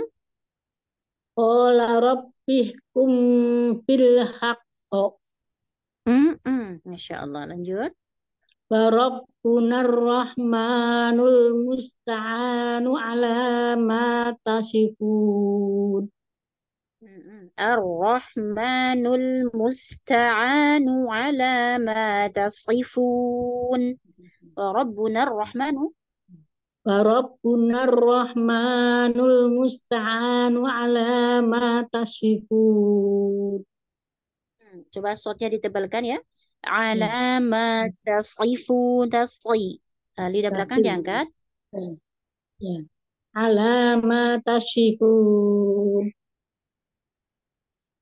Qala rabbihkum bil haqqo. Mm -mm. Masya Allah. Lanjut. Warabbuna rahmanul musta'anu ala ma tasifun. Ar-Rahmanul musta'anu ala ma tasifun. Rabbuna ar-Rahmanu Rabbuna Rahmanul wa ala ma tasifun. Hmm, coba shotnya ditebalkan ya. Hmm. Eh, hmm. ya. Ala ma tasifun tasi. lidah belakang diangkat. Ya. Ala ma tasifun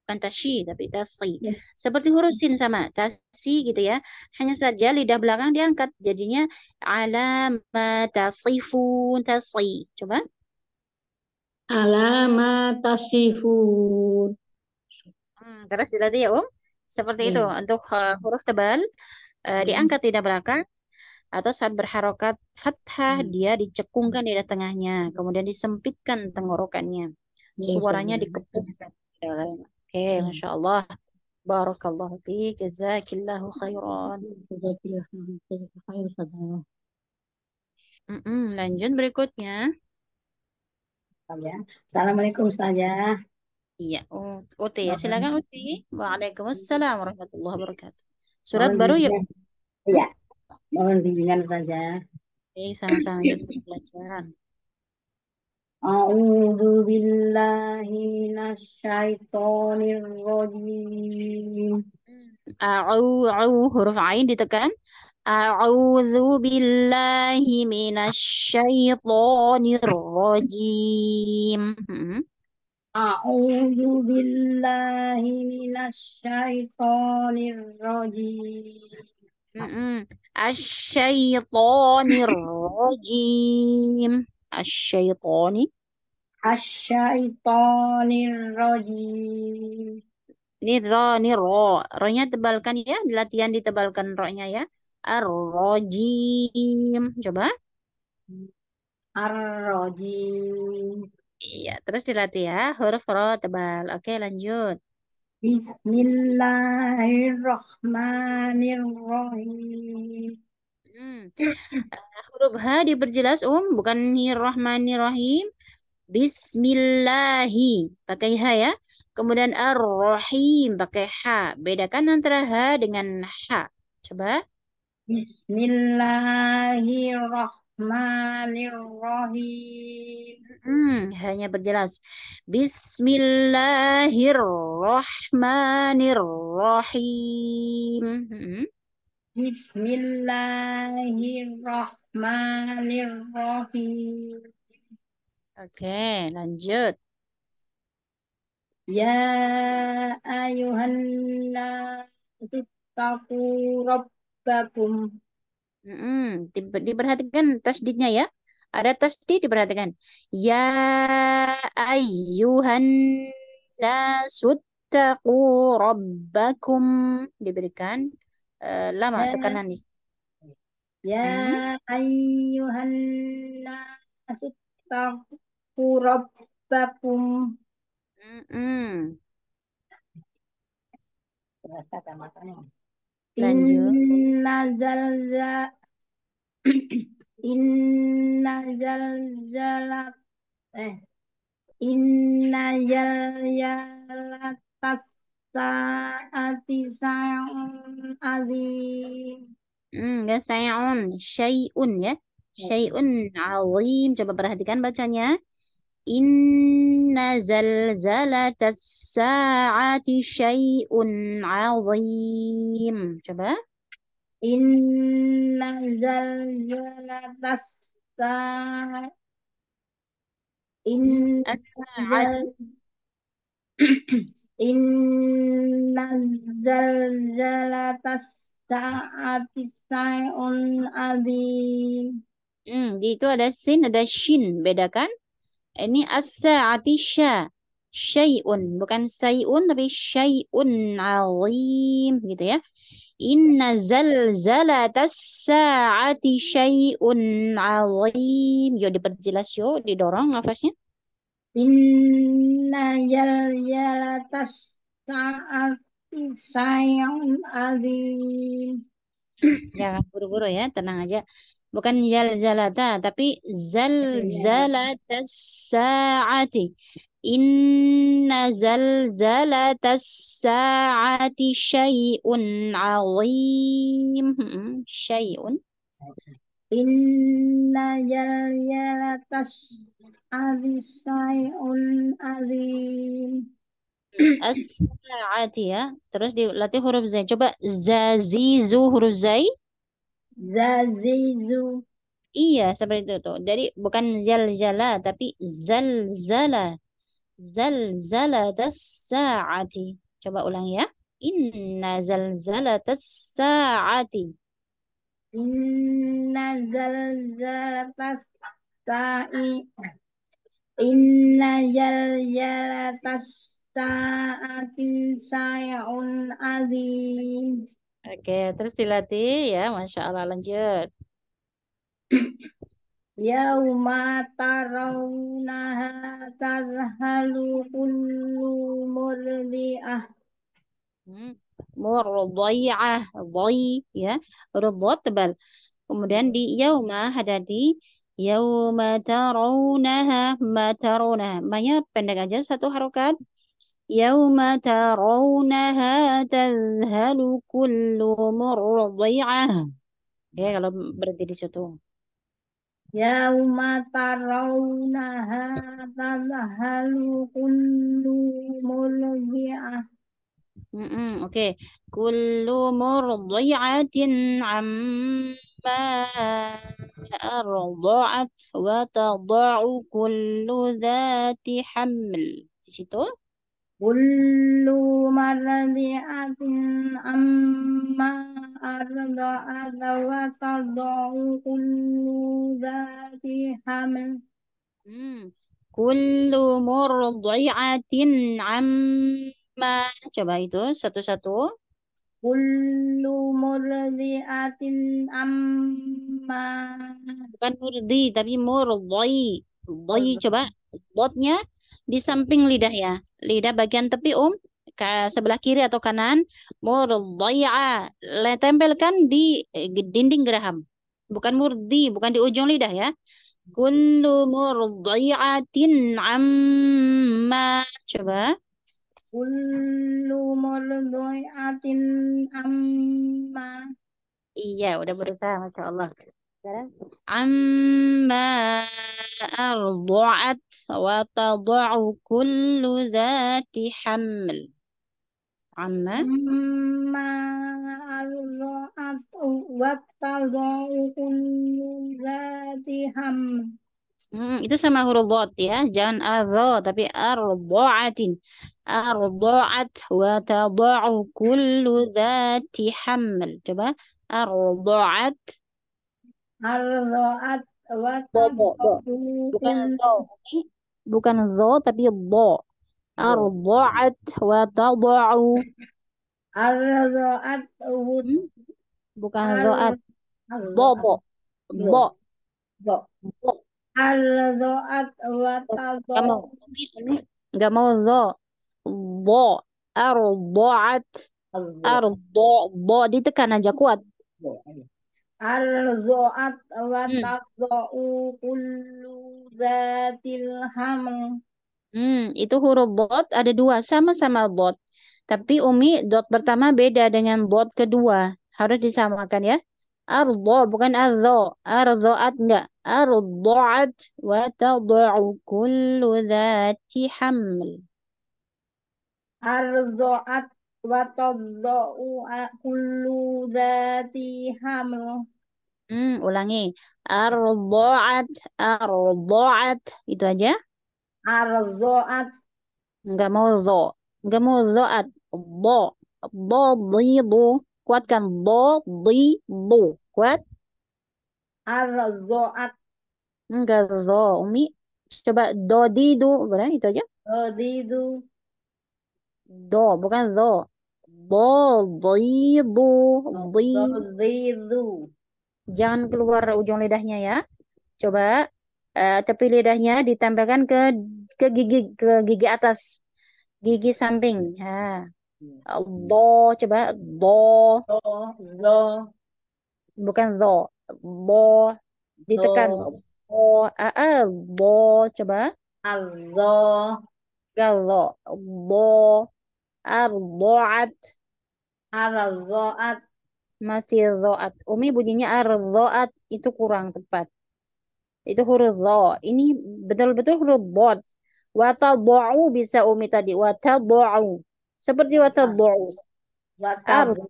bukan tashi tapi tasi. Yeah. Seperti huruf sin sama tasi gitu ya. Hanya saja lidah belakang diangkat jadinya alama tasifun tasi. Coba. Alama tasifun. Hmm, terus dilatih ya, om Seperti yeah. itu untuk uh, huruf tebal uh, ya. diangkat lidah belakang atau saat berharokat fathah hmm. dia dicekungkan di tengahnya kemudian disempitkan tenggorokannya ya, suaranya dikepung Oke, okay, hmm. Masya Allah. Barakallahu fi jazakillahu khairan. Mm -mm, lanjut berikutnya. Ya. Assalamualaikum saja. Iya, Uti ya. Silakan Uti. Waalaikumsalam warahmatullahi wabarakatuh. Surat baru ya? Iya. Mohon bimbingan saja. Oke, sama-sama belajar. أعوذ بالله من الشيطان الرجيم أعو عو huruf عين ditekan أعوذ بالله من الشيطان الرجيم أعوذ بالله من الشيطان الرجيم الشيطان الرجيم asyaitoni asyaitoni rajim ini ro ini ro ronya tebalkan ya latihan ditebalkan ronya ya ar coba ar iya terus dilatih ya huruf ro tebal oke lanjut Bismillahirrahmanirrahim Hmm. Eh, huruf H diperjelas um, bukan rohim Bismillahi pakai H ya. Kemudian Ar-Rahim pakai H. Bedakan antara H dengan H. Coba. Bismillahirrahmanirrahim. Hmm, hanya berjelas. Bismillahirrahmanirrahim. Hmm. Bismillahirrahmanirrahim. Oke, okay, lanjut. Ya ayuhan itu rabbakum. robbakum. Mm -hmm. Diperhatikan tasdidnya ya. Ada tasdid diperhatikan. Ya ayuhan nasut rabbakum. robbakum. Diberikan Eh, lama ya. tekanan di Ya hmm? ayyuhan nas ittaqu rabbakum. Mm-mm. Lanjut. Inna zalza Inna zalza eh Inna zalzalatas sa'ati sa'un azim. Hmm, enggak ya, syai'un ya. Syai'un azim. Coba perhatikan bacanya. Inna zalzalatas sa'ati syai'un azim. Coba. Inna zalzalatas sa'ati Inna zalzalatas Inna zalzalatas ta'ati sa'un azim. Hmm, di itu ada sin, ada shin, bedakan. Ini asa saati sya. Syai'un, bukan say'un tapi syai'un azim gitu ya. Inna zalzalatas sa'ati syai'un azim. Yo diperjelas yo, didorong nafasnya. Inna yal yalatas sa'ati sayang alim. Jangan buru-buru ya, tenang aja. Bukan yal zalata, tapi zal zalata sa'ati. Inna zal zalata sa'ati syai'un azim. Hmm, hmm, hmm. Syai'un. Inna yal yalatas adisayun alim. As-sa'ati ya. Terus latih huruf zai. Coba zazizu huruf zai. Zazizu. Iya, seperti itu tuh. Jadi bukan zalzala tapi zal zala tas-sa'ati. Coba ulang ya. Inna zala tas-sa'ati. Inna zalzalatas sa'i Inna zalzalatas sa'atin sa'un azim Oke, terus dilatih ya, Masya Allah lanjut. Yauma tarawunaha tazhalu kullu murdi'ah. Hmm mur dhi ya ridha tebal kemudian di yauma ada di yauma tarawunaha ma tarawunaha Maya pendek aja satu harokat yauma tarawunaha tazhalu kullu murdi'ah ya kalau berhenti di situ Yauma tarawunaha tazhalu kullu murdi'ah أوكي كل مرضعة عما أرضعت وتضع كل ذات حمل تشيتو كل مرضعة عما أرضعت وتضع كل ذات حمل كل مرضعة Ma, coba itu satu-satu. Kullu murdiatin amma. Bukan murdi, tapi murdi. Doi, coba. botnya di samping lidah ya. Lidah bagian tepi, Um. Ke sebelah kiri atau kanan. Murdi'a. Tempelkan di eh, dinding geraham. Bukan murdi, bukan di ujung lidah ya. Kullu murdi'atin amma. Coba kullu murdi'atin amma Iya, udah berusaha Masya Allah. Sekarang amma arda'at wa tadu'u kullu zati hamil Amma amma arda'at wa tadu'u kullu zati hamil Hmm, itu sama huruf dot ya, jangan ardo tapi ardoatin. أرضعت وتضع كل ذات حمل تبا أرضعت أرضعت وتضع بكان الضو تبي الضو أرضعت وتضع أرضعت وتضع ardo ardoat ardo do ditekan aja kuat ardoat hmm. wa tadau kullu zatil ham hmm itu huruf dot ada dua sama-sama dot tapi umi dot pertama beda dengan dot kedua harus disamakan ya ardo bukan ardo ardoat enggak ardoat wa tadau kullu zati haml arzoat wa tadda'u kullu dzati haml Hmm, ulangi. Arzoat, arzoat. Itu aja? Arzoat. Enggak mau zo. Enggak mau zoat. Do. Do, di, do. Kuatkan. Do, di, do. Kuat? Arzoat. Enggak zo, Umi. Coba do, di, do. Berani itu aja? Do, di, do do bukan do do do do jangan keluar ujung lidahnya ya coba uh, tepi lidahnya ditempelkan ke ke gigi ke gigi atas gigi samping ha do coba do do bukan do do ditekan do ah a do coba do Galo, lo, Ardoat. Ardoat. Masih do'at. Umi bunyinya ardoat. Itu kurang tepat. Itu huruf do. Ini betul-betul huruf do. Watadu'u bisa Umi tadi. Watadu'u. Seperti watadu'u. Watadu'u.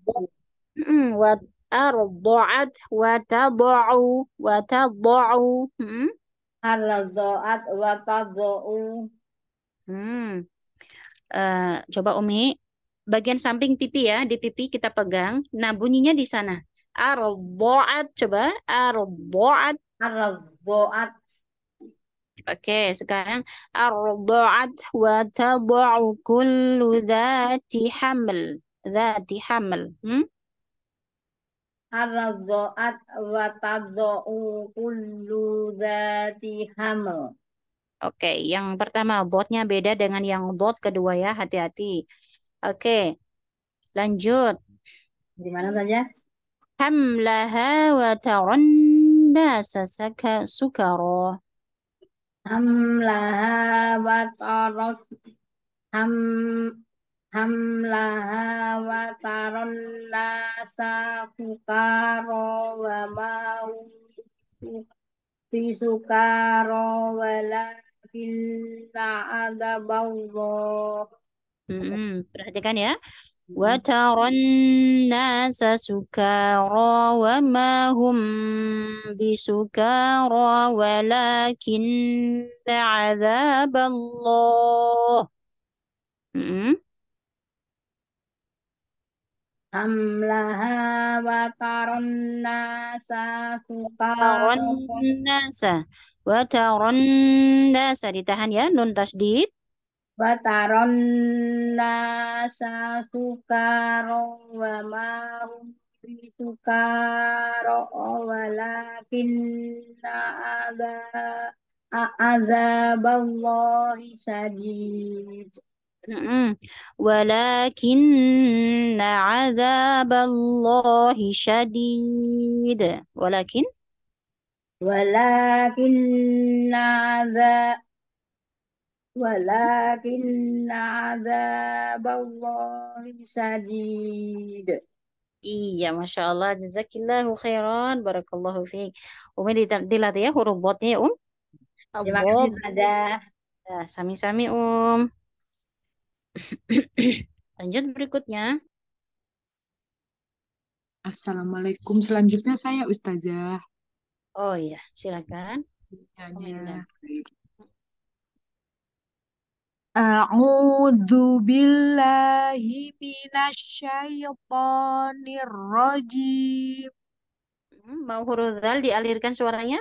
ardoat. Watadu'u. Watadu'u. Hmm? Ardoat. Watadu'u. Hmm. Uh, coba Umi, bagian samping pipi ya, di pipi kita pegang. Nah, bunyinya di sana. Arboat, coba. Arboat. Arboat. Oke, okay, sekarang arboat wa tabu'u kullu zati hamil. Zati hamil. Hmm? Arboat wa tabu'u kullu zati hamil. Oke, okay, yang pertama dotnya beda dengan yang dot kedua ya, hati-hati. Oke, okay, lanjut. Di mana saja? Hamlaha wa taranda sasaka sukaro. Hamlaha wa taros ham hamlaha wa taranda sasukaro wa mau fi sukaro inta ada bawo. Perhatikan ya. Wataran nasa sukara wa ma hum bisukara walakin azab Allah. Hmm. Am laha wataran nasa sukara. Wataron nasa ditahan ya nun tasdid. Wataron nasa sukaro wa mahum sukaro walakin ada azaballahi sadid. Walakin azaballahi syadid. Walakin ولكن عذاب ولكن عذاب الله شديد Iya, Masya Allah. Jazakillahu khairan. Barakallahu fi. Umi dilatih ya huruf botnya ya, Um. Terima kasih, ada. Ya, sami-sami, Um. Lanjut berikutnya. Assalamualaikum. Selanjutnya saya Ustazah. Oh iya, silakan. A'udzu billahi minasyaitonir rajim. Mau hmm, huruf zal dialirkan suaranya?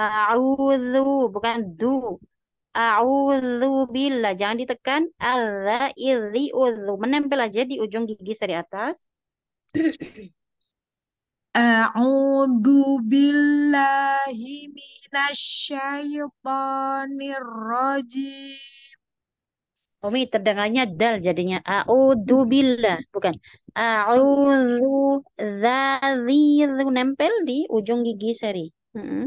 A'udzu bukan du. A'udzu billah. Jangan ditekan Allah idzi udzu. Menempel aja di ujung gigi seri atas. A'udhu billahi minasyaitonir rajim. Umi terdengarnya dal jadinya A'udhu billah bukan A'udhu dzalilu nempel di ujung gigi seri. Hmm.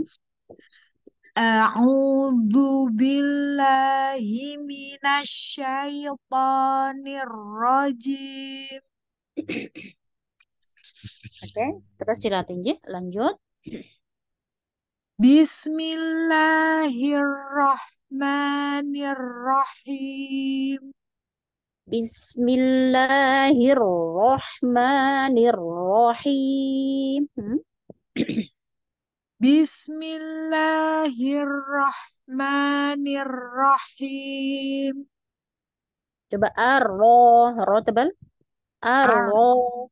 A'udhu billahi minasyaitonir rajim. Oke, okay. terus dilatih lanjut. Bismillahirrahmanirrahim. Bismillahirrahmanirrahim. Hmm? Bismillahirrahmanirrahim. Coba arroh, roh tebal. Arroh.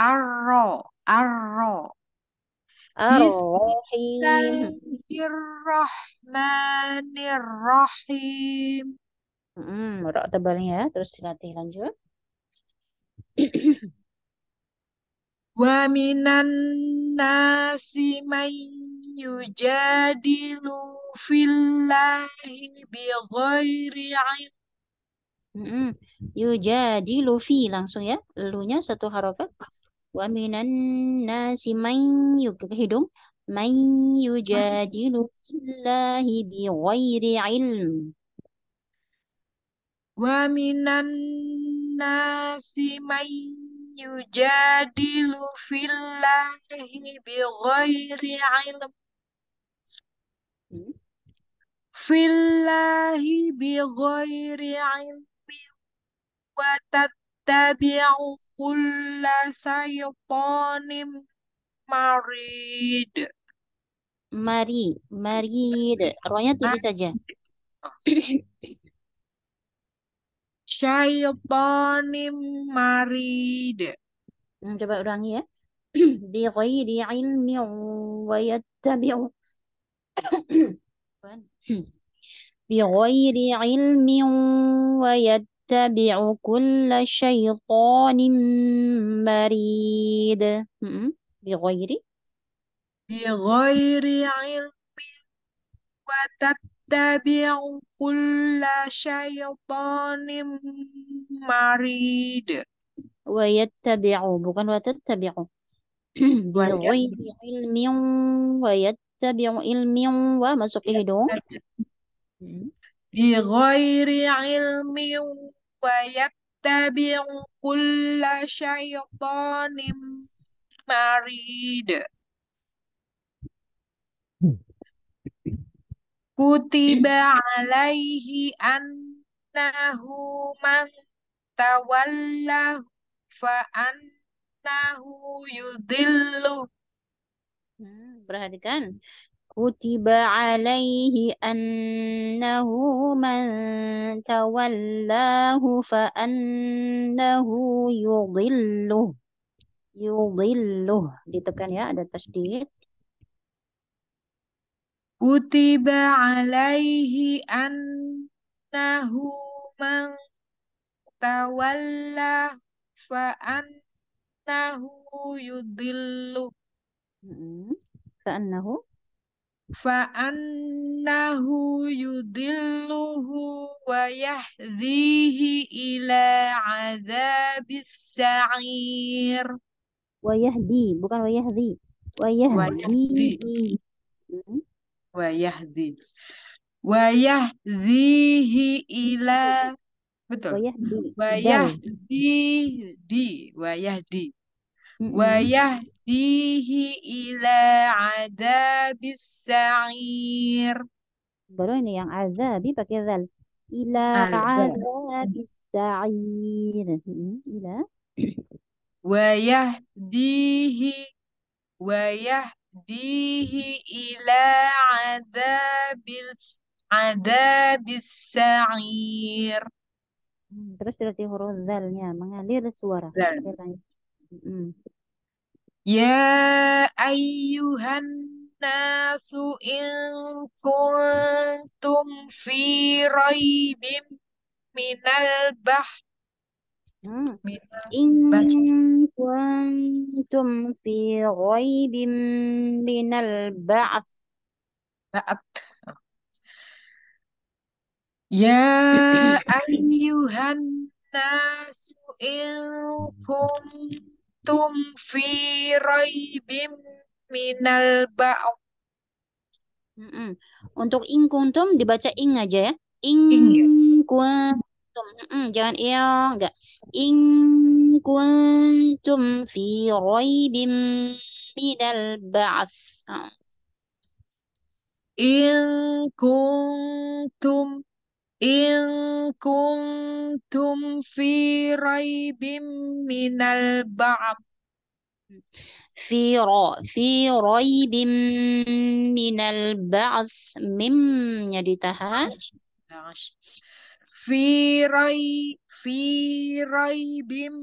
Arro, Arro. Bismillahirrahmanirrahim. Hmm, rok tebalnya ya, terus dilatih lanjut. Wa minan nasi may yujadilu fillahi bighairi ilm. Mm Yujadilu fi langsung ya. Lunya satu harokat wa minan nasi man hidung man yujadilu billahi bighairi ilm wa minan nasi man yujadilu fillahi bighairi ilm hmm? fillahi bighairi ilm wa tattabi'u kulla syaiṭanim marid. Mari, marid. Rohnya tipis saja. Syaitonim marid. Hmm, coba ulangi ya. Bi ghairi ilmi wa yattabi'u. Bi ghairi ilmi wa yattabi'u يتبع كل شيطان مريد بغير بغير علم وتتبع كل شيطان مريد ويتبع بغن وتتبع بغير علم ويتبع علم ومسك hidung بغير علم ويتبع كل شيطان مريد كتب عليه أنه من تولى فأنه يضله Perhatikan, كتب عليه man tawallahu fa فأنه يضله yudhilluh ditekan gitu ya ada tasdid kutiba alaihi annahu man tawalla fa annahu yudhilluh mm -hmm. fa annahu fa'annahu yudilluhu wa yahdihi ila azabis sa'ir wa yahdi bukan wa yahdi wa yahdi wa yahdi wa yahdihi ila betul wa yahdi wa yahdi wa yahdi ويهديه إلى عذاب السعير baru ini yang di pakai zal ila azabi sa'ir ila wayahdihi wayahdihi ila azabil azabis sa'ir terus dari huruf zalnya mengalir suara Ya ayuhan nasu in kuntum fi raibim minal bah hmm. in bah. kuntum fi raibim minal ba'th ba'th ya ayuhan nasu in kuntum tum fi raibim minal ba'u. Mm-mm. Untuk ing kuntum dibaca ing aja ya. Ing, ing. Ya? kuntum. Mm-mm, jangan iya enggak. Ing kuntum fi raibim minal ba'ats. In kuntum In kuntum fi raibim minal ba'ab. Fi ra fi raibim minal ba'ats mimnya tahan. Fi rai fi raibim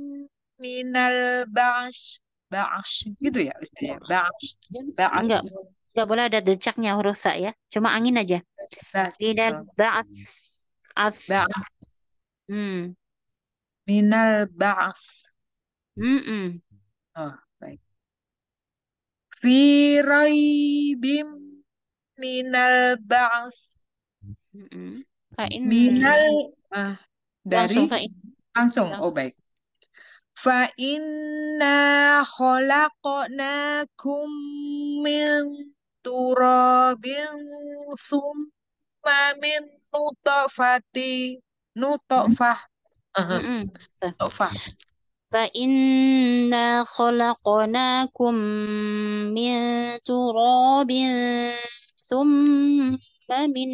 minal ba'as ba'as gitu ya Ustaz ya. Ba'as. Iya. Ba'as. Enggak, enggak boleh ada decaknya huruf sa ya. Cuma angin aja. Minal ba'ats As. Ba'as. Hmm. Minal ba'as. hmm mm Oh, baik. Fi raibim minal ba'as. Mm-mm. Kain minal ah, dari langsung Langsung. langsung. Oh, baik. Fa inna khalaqnakum min turabin summa min nutofati nutofah hmm. uh-huh. nutofah fa inna khalaqnakum min turabin thumma min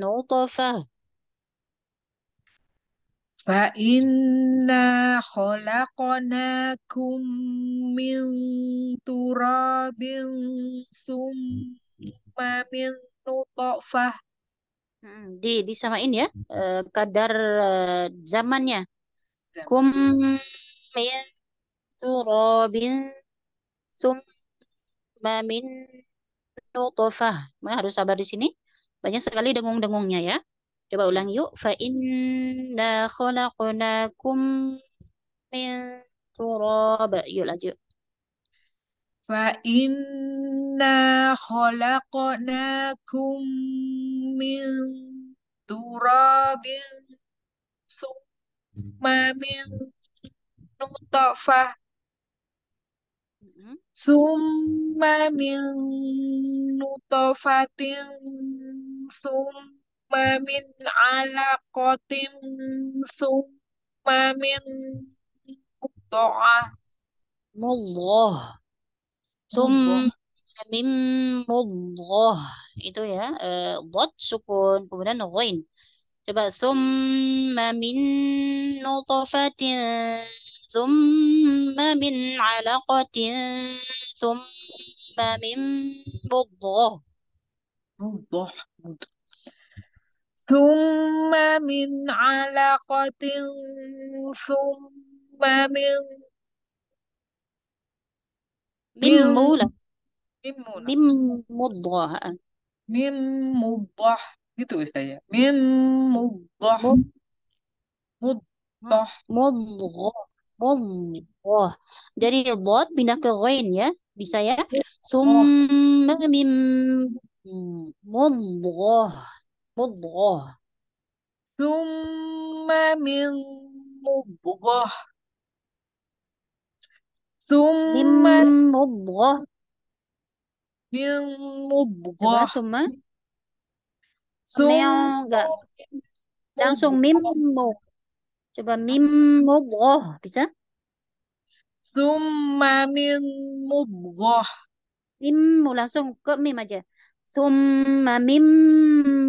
nutfah fa inna khalaqnakum min turabin thumma min nutfah Hmm, di disamain ya uh, kadar uh, zamannya kum min turabin summa min nutfah harus sabar di sini banyak sekali dengung-dengungnya ya coba ulang yuk fa inna khalaqnakum min turab yuk lanjut fa inna khalaqnakum min turabin hmm. summa min nutfah summa min nutfatin summa min alaqatin summa min mudghah summa mim mudghah itu ya eh dhad sukun kemudian ghain coba thumma min nutfatin thumma min alaqatin thumma min mudghah mudghah ثم من علقة ثم من min mulah Mim Muna. Mim mudghah. Mim mudghah gitu istilahnya. Mim mudghah. Mudghah. Mudghah. Mudghah. Jadi dot pindah ke ghain ya. Bisa ya. Summa mim mudghah. Mudghah. Summa min mudghah. Summa mim mudghah. Mubgha. Summa. Meongga. Langsung mim mug. Coba mim mubghah, bisa? Summa min mubghah. Mim langsung ke mim aja. Summa mim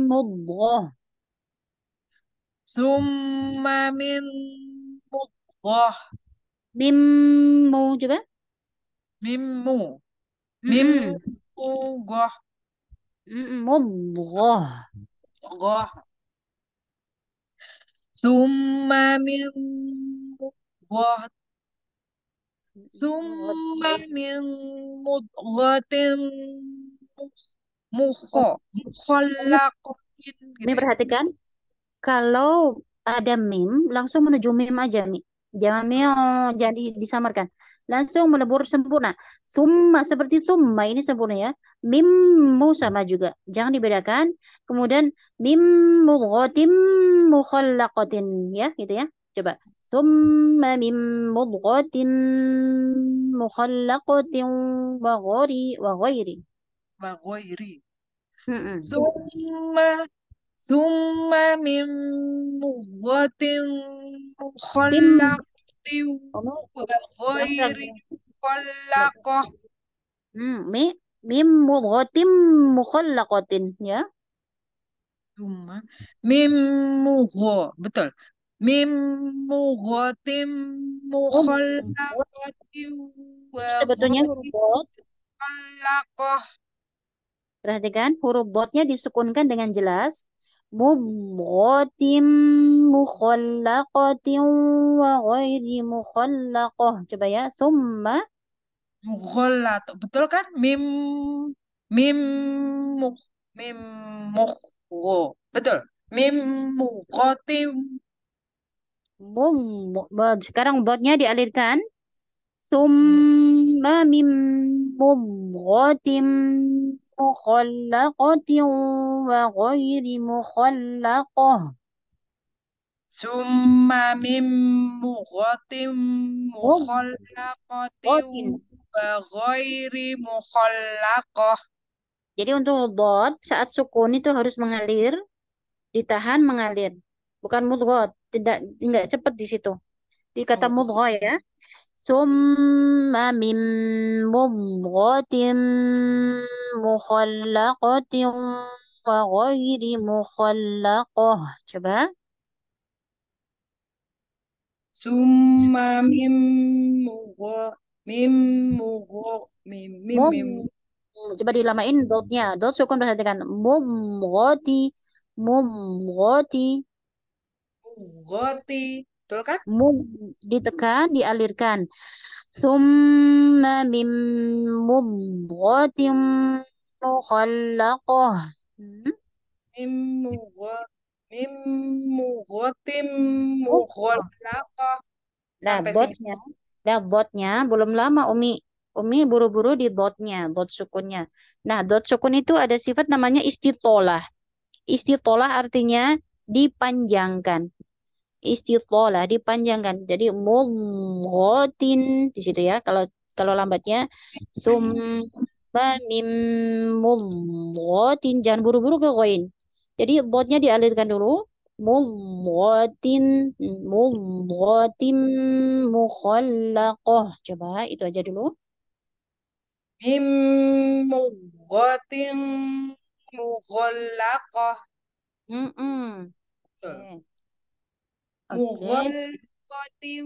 mubghah. ثم من مضغة مم مو جبا مم مو mim مضغة مضغة مضغة ثم من مضغة ثم من مضغة مخ مخلقة gitu Ini ya. perhatikan, kalau ada mim, langsung menuju mim aja, Mi. Jangan meong, jadi disamarkan. Langsung melebur sempurna. Summa seperti summa ini sempurna ya. Mimmu sama juga. Jangan dibedakan. Kemudian mimmu gotim mukhallaqatin ya gitu ya. Coba. Summa mimmu gotim mukhallaqatin wa ghairi wa ghairi. Wa ghairi. Summa ثم من مضغة مخلقة وغير مخلقة hmm, ya. من مضغة مخلقة ya Suma. Mim mugho. Betul. Mim mughotim mukholakoti wa Sebetulnya huruf Perhatikan, huruf botnya disukunkan dengan jelas mukhallaqatin wa ghairi mukhallaqah. coba ya summa mukhallat betul kan mim mim muk mim mukho betul mim mukotim bom sekarang botnya dialirkan summa mim mubghatim mukhallaqatin وغير مخلقه ثم من مغة مخلقة وغير مخلقة Jadi untuk dot saat sukun itu harus mengalir, ditahan mengalir. Bukan mudghot, tidak tidak cepat di situ. Di kata oh. mudghah ya. Summa mim mudghatin mukhallaqatin wa ghairi mukhallaqah. Coba. Summa mim mugha mim mugha mim mim mim. Coba dilamain dotnya. Dot sukun perhatikan. Mum mumghati mumghati. Betul kan? Mum ditekan, dialirkan. Summa mim mumghatin mukhallaqah. Hmm. Mim mughatim Nah, botnya. Nah, botnya belum lama Umi. Umi buru-buru di botnya, bot sukunnya. Nah, dot sukun itu ada sifat namanya istitolah. Istitolah artinya dipanjangkan. Istitolah dipanjangkan. Jadi mughatin di situ ya. Kalau kalau lambatnya sum Ba mim mudghatin jangan buru-buru ke koin Jadi dhotnya dialirkan dulu. Mudghatin mudghatin mukhallaqah. Coba itu aja dulu. Mim mudghatin mukhallaqah. Mm -mm. Okay. Okay.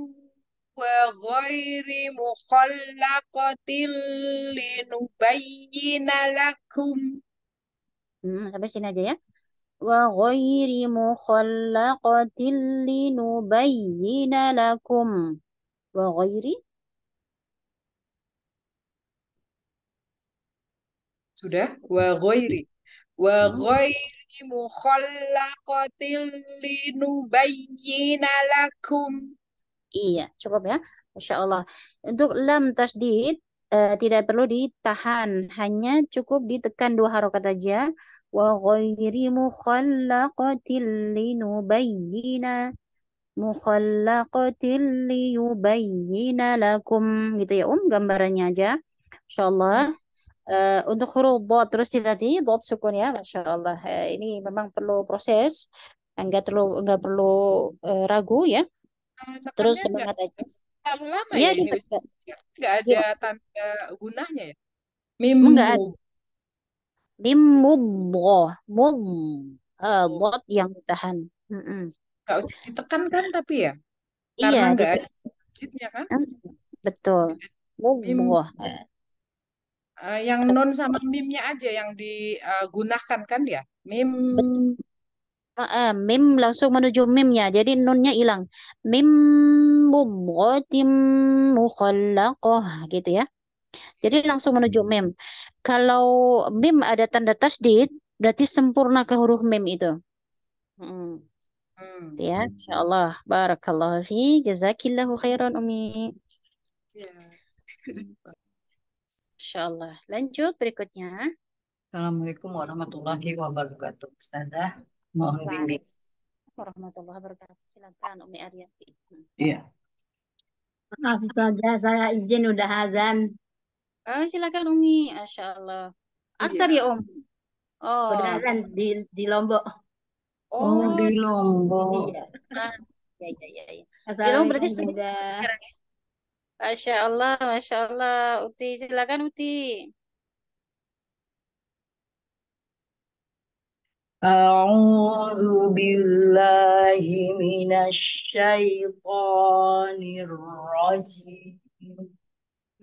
وغير مخلقة لنبين لكم hmm, sampai sini aja ya wa ghairi mukhallaqatin bayi lakum wa ghairi sudah wa ghairi wa ghairi mukhallaqatin linubayyina Iya, cukup ya. Masya Allah. Untuk lam tasdid, uh, tidak perlu ditahan, hanya cukup ditekan dua harokat saja. Wa ghairi mukhallaqatil linubayyina mukhallaqatil liyubayyina lakum. Gitu ya, Um, gambarannya aja. Masya Allah. Uh, untuk huruf dot terus tadi dot sukun ya masya Allah uh, ini memang perlu proses enggak perlu nggak perlu uh, ragu ya terus semangat gak, aja. Terlalu lama iya, ya, ya ini Gak ada ya. tanda gunanya ya. mim Enggak ada. Mimmu bo, uh, yang ditahan. Mm -mm. Gak usah ditekan kan tapi ya? Iya, Karena iya, gak ada masjidnya kan? Mm, betul. Mim. Uh, yang non sama mimnya aja yang digunakan eh, kan ya? Mim. Betul. Uh, uh, mim langsung menuju mimnya. Jadi nunnya hilang. Mim mudghatim mukhallaqah gitu ya. Jadi langsung menuju hmm. mim. Kalau mim ada tanda tasdid, berarti sempurna ke huruf mim itu. Hmm. Gitu ya, hmm. Ya, insyaallah. Barakallahu fi. Jazakillahu khairan Umi. Ya. insyaallah. Lanjut berikutnya. Assalamualaikum warahmatullahi wabarakatuh. Ustazah. Mohon bimbing. Warahmatullahi wabarakatuh. Silakan Umi Ariati. Iya. Maaf saja saya izin udah azan. Oh, silakan Umi. Masya Allah. Aksar iya. ya Om. Oh. Udah azan di di Lombok. Oh, oh di Lombok. Iya. Ah, iya iya, iya ya ya ya. ya. Di Lombok berarti sudah. Masya Allah, Masya Allah. Uti, silakan Uti. أعوذ بالله من الشيطان rajim.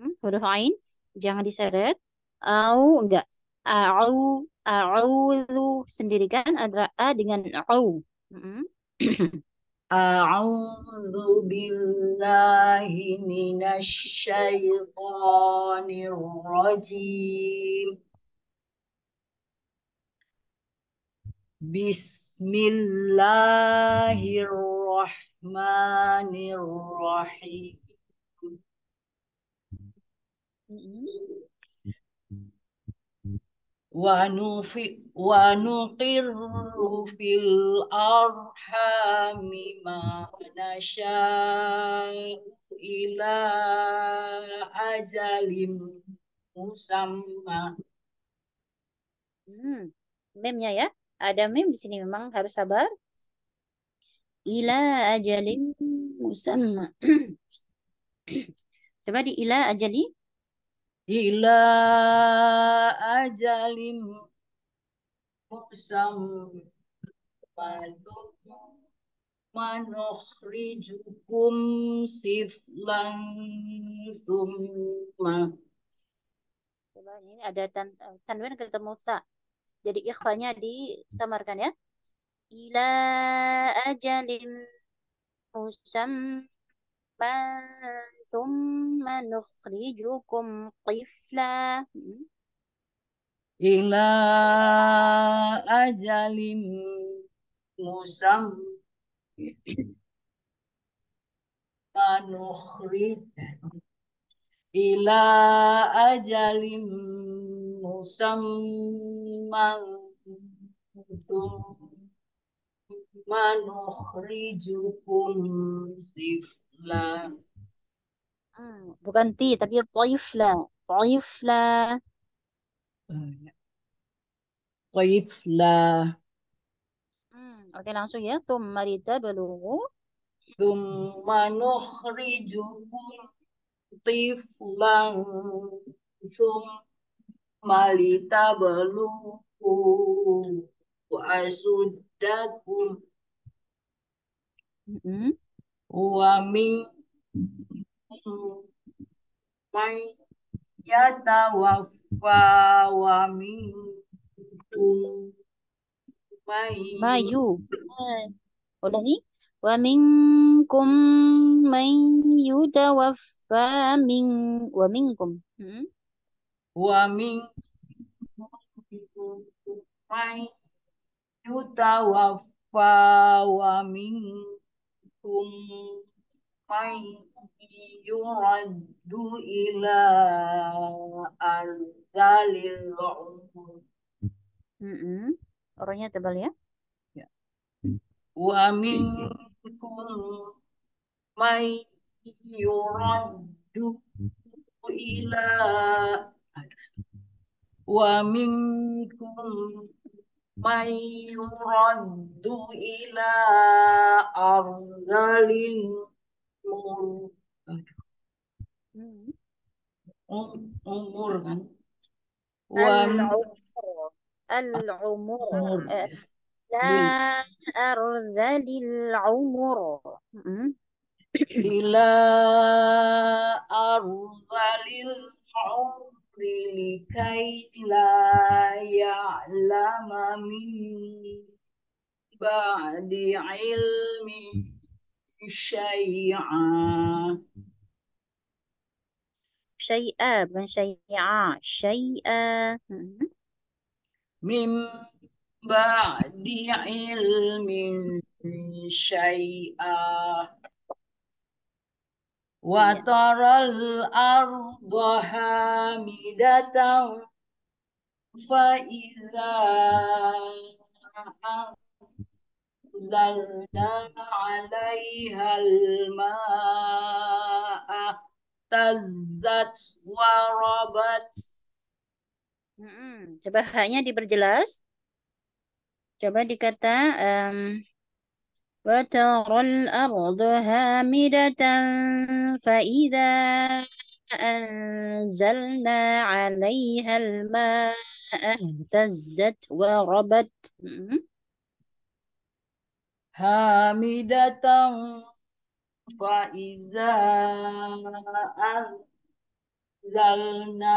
Hmm, huruf ain jangan diseret au enggak au a'udzu sendiri kan ada a dengan au hmm. A'udzu billahi minasy syaithanir rajim Bismillahirrahmanirrahim. Wanufi, في arhami ma ajalim Hmm, memnya ya ada mim di sini memang harus sabar ila ajalin musamma coba di ila ajali ila ajalin musamma manukhrijukum siflan summa coba ini ada tan eh, tanwin ketemu sa jadi ikhfanya disamarkan ya. Ila ajalim musamma thumma nukhrijukum qifla. Hmm. Ila ajalim musamma Panukhrij ila ajalim مسمى ثم نخرجكم سفلا bukan ti tapi taifla taifla oh, ya. taifla hmm, Oke langsung ya. marita litablughu. Tumma nukhrijukum tiflan. Tumma malita belungku asudakum mm mai wa min may yatawaffa wa minkum mayu eh, udah nih wa minkum may yutawaffa min wa minkum hmm? wa min yutawaffa wa minkum man yuraddu ila arzalil umur mm -hmm. orangnya tebal ya ya wa minkum man yuraddu ila ومنكم من يرد إلى أرذل الأمور ومن... العمر آه، لا أرذل العمر إلى أرذل العمر لكي لا يعلم من بعد علم شيئا شيئا bukan syai'a syai'a hmm. min ba'di ilmin syai'a Wataral iya. ardo hamidatan fa'idha anzalna al Coba hanya diperjelas. Coba dikata um, وترى الأرض هامدة فإذا أنزلنا عليها الماء اهتزت وربت هامدة فإذا أنزلنا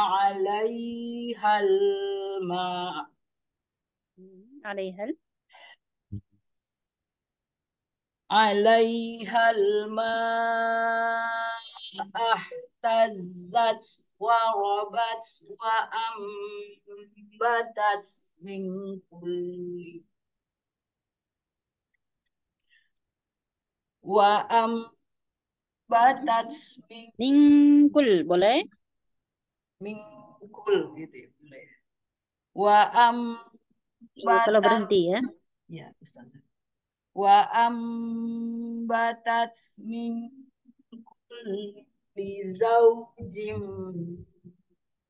عليها الماء عليها الماء عليها الماء اهتزت وربت وأنبتت من كل وأنبتت من mingkul boleh mingkul gitu ya, boleh wa am kalau berhenti ya ya Ustazah wa ambatat min kulli zaujim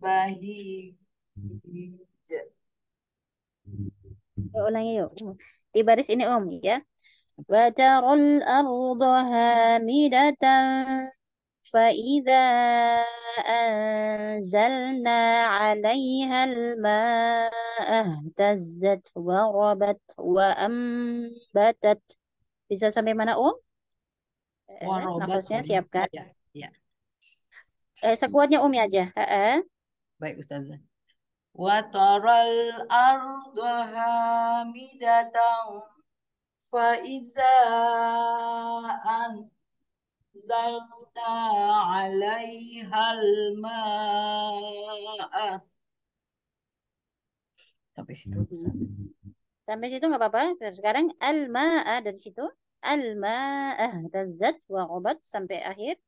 bahij. Ulangi yuk. Di baris ini Om ya. Wa taral arda hamidatan فإذا أنزلنا عليها الماء اهتزت وربت وأنبتت bisa sampai mana Om? Eh, nafasnya siapkan. Ya, ya. Eh, sekuatnya Umi ya, aja. Ha -ha. Baik Ustazah. Wa taral ardu hamidatan fa iza anzalna عليها الماء sampai situ Sampai situ nggak apa-apa. Sekarang al-ma'a dari situ. Al-ma'a tazat wa obat sampai akhir.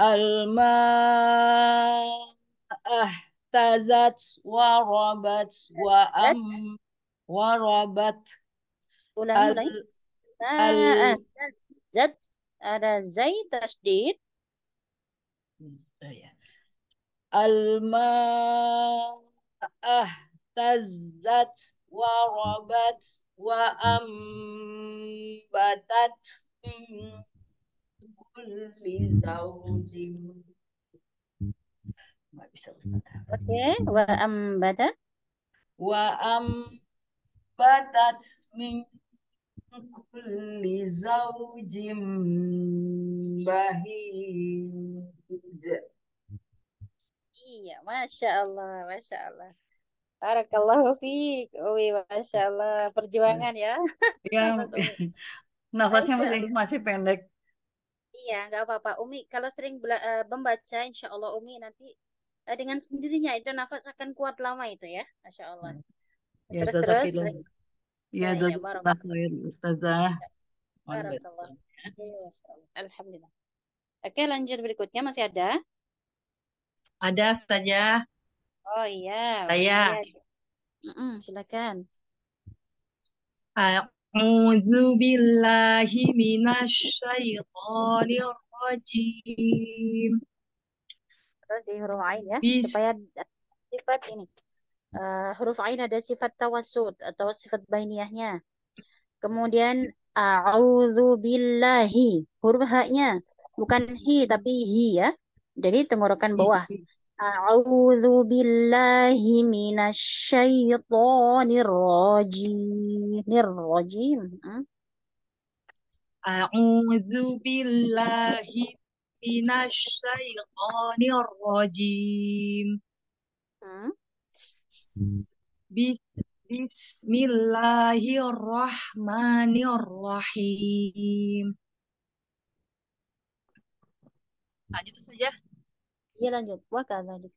Al-ma'a tazat wa obat wa am wa obat. Ulang-ulang. Al-ma'a tazat ada zai tasdid الماء اهتزت وربت وأنبتت من كل زوج Oke, wa ambatat Wa ambatat min kulli zaujim bahij iya masya Allah masya Allah Barakallahu fiik. Uwi, masya Allah perjuangan ya. Iya. Nafasnya masih masih pendek. Iya, nggak apa-apa. Umi kalau sering uh, membaca, insya Allah Umi nanti uh, dengan sendirinya itu nafas akan kuat lama itu ya, masya Allah. Hmm. Ya, terus terus. Ya, iya, jazakallah Ustazah. Iya, Alhamdulillah. Oke, lanjut berikutnya masih ada. Ada saja. Oh iya. Saya. Iya. Mm-mm, silakan. A'udzu billahi syaithanir rajim. Terus di huruf ain ya, Bis... supaya sifat ini. Uh, huruf ain ada sifat tawasud atau sifat bainiyahnya. Kemudian a'udzu billahi. Huruf ha-nya bukan hi tapi hi ya. Jadi tenggorokan iya. bawah. A'udzu billahi minasyaitonir rajim. Rajim. Hmm? A'udzu billahi minasyaitonir rajim. Hmm? Bismillahirrahmanirrahim. Lanjut saja. Iya lanjut. Wakadzalik.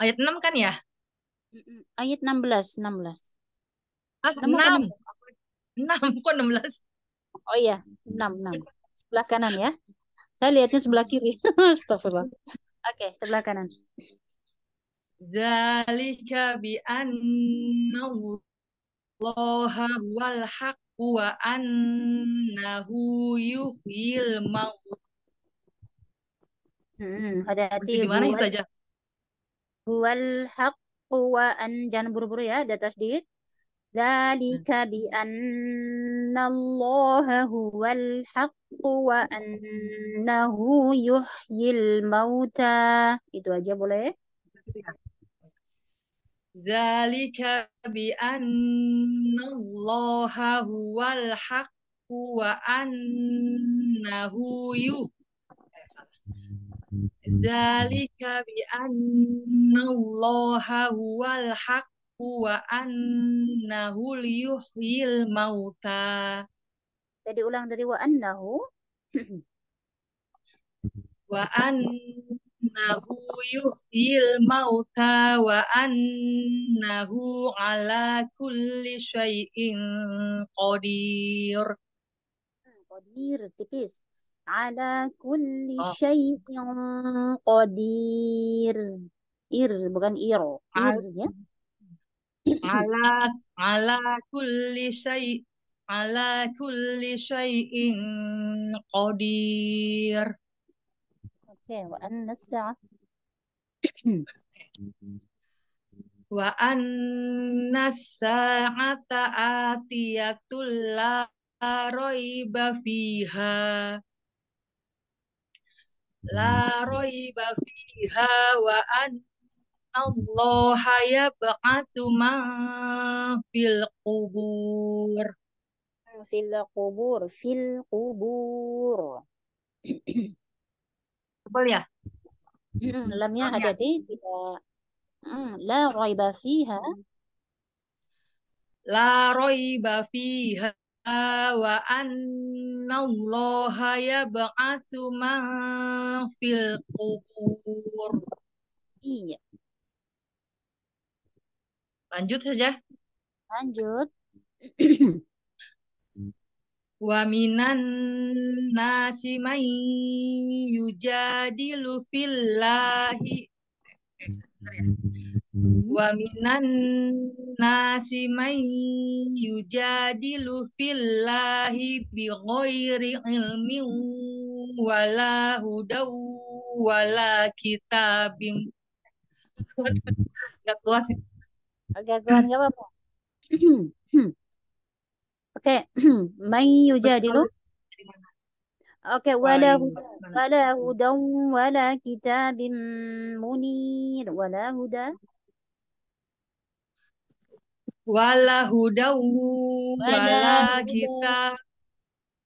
Ayat 6 kan ya? Ayat 16, 16. Ah, 6. 6. 6 kok 16. Oh iya, 6, 6. Sebelah kanan ya. Saya lihatnya sebelah kiri. Astagfirullah. Oke, okay, sebelah kanan. Zalika bi annallaha wal haqq wa annahu yuhyil maut Mm-mm. Berarti hati gimana itu aja? huwal haqqu wa an. Jangan buru-buru ya. atas tasdid. Dzalika hmm. bi annallaha huwal haqqu wa annahu yuhyil mauta. Itu aja boleh? Dzalika ya? bi annallaha huwal haqqu wa annahu yuhyil Dalika bi allaha huwal haqqu wa annahu yuhyil mauta. Jadi ulang dari wa annahu. wa annahu yuhyil mauta wa annahu ala kulli syai'in qadir. Hmm, qadir tipis ala kulli oh. syai'in qadir. Ir bukan iro. Ir ya. Ala ala kulli syai' ala kulli syai'in qadir. Oke, wa anna sa'ah. wa anna sa'ata atiyatul la raiba fiha la raiba fiha wa an Allah ba'atu ma fil kubur fil kubur fil kubur. tebal ya lamnya ada di tidak la raiba fiha la raiba fiha wa annallaha yab'atsu man fil qubur. Iya. Lanjut saja. Lanjut. Wa minan nasi may yujadilu fillahi. Eh, sebentar ya. Wa minan nasi may yujadilu fillahi bighairi ilmin wala hudaw wala kitabim. enggak keluar. Agak keluar enggak ya. apa-apa. Oke, may yujadilu. Oke, wala wala hudaw wala kitabim munir wala huda wala hudawum wala kita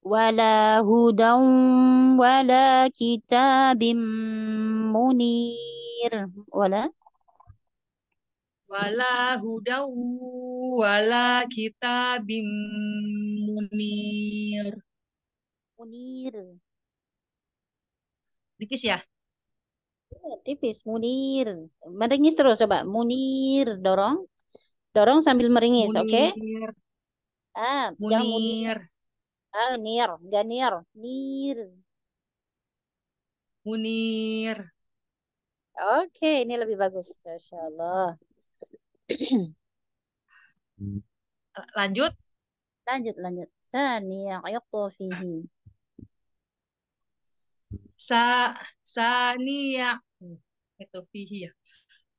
wala hudaw wala kitabim munir wala wala hudaw wala kitabim munir munir tipis ya iya, tipis munir meringis terus coba munir dorong Dorong sambil meringis, oke? Okay? Ah, munir. jangan munir. Ah, nir, enggak nir, nir. Munir. Oke, okay, ini lebih bagus. Masya Allah. lanjut. Lanjut, lanjut. Sania yaqtu fihi. Sa sania itu fihi ya.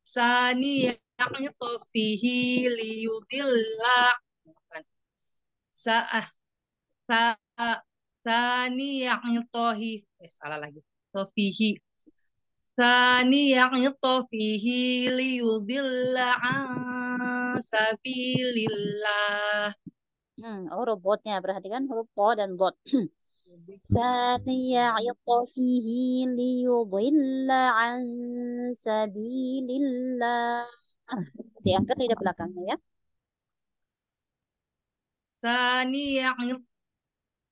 Sania tofihi liyudilla sa'ah sa sani tohi eh salah lagi tofihi sani yang liyudilla an sabilillah Hmm, huruf botnya perhatikan huruf po dan bot. ثاني عطفه tofihi عن سبيل diangkat lidah belakangnya ya. Saniya'it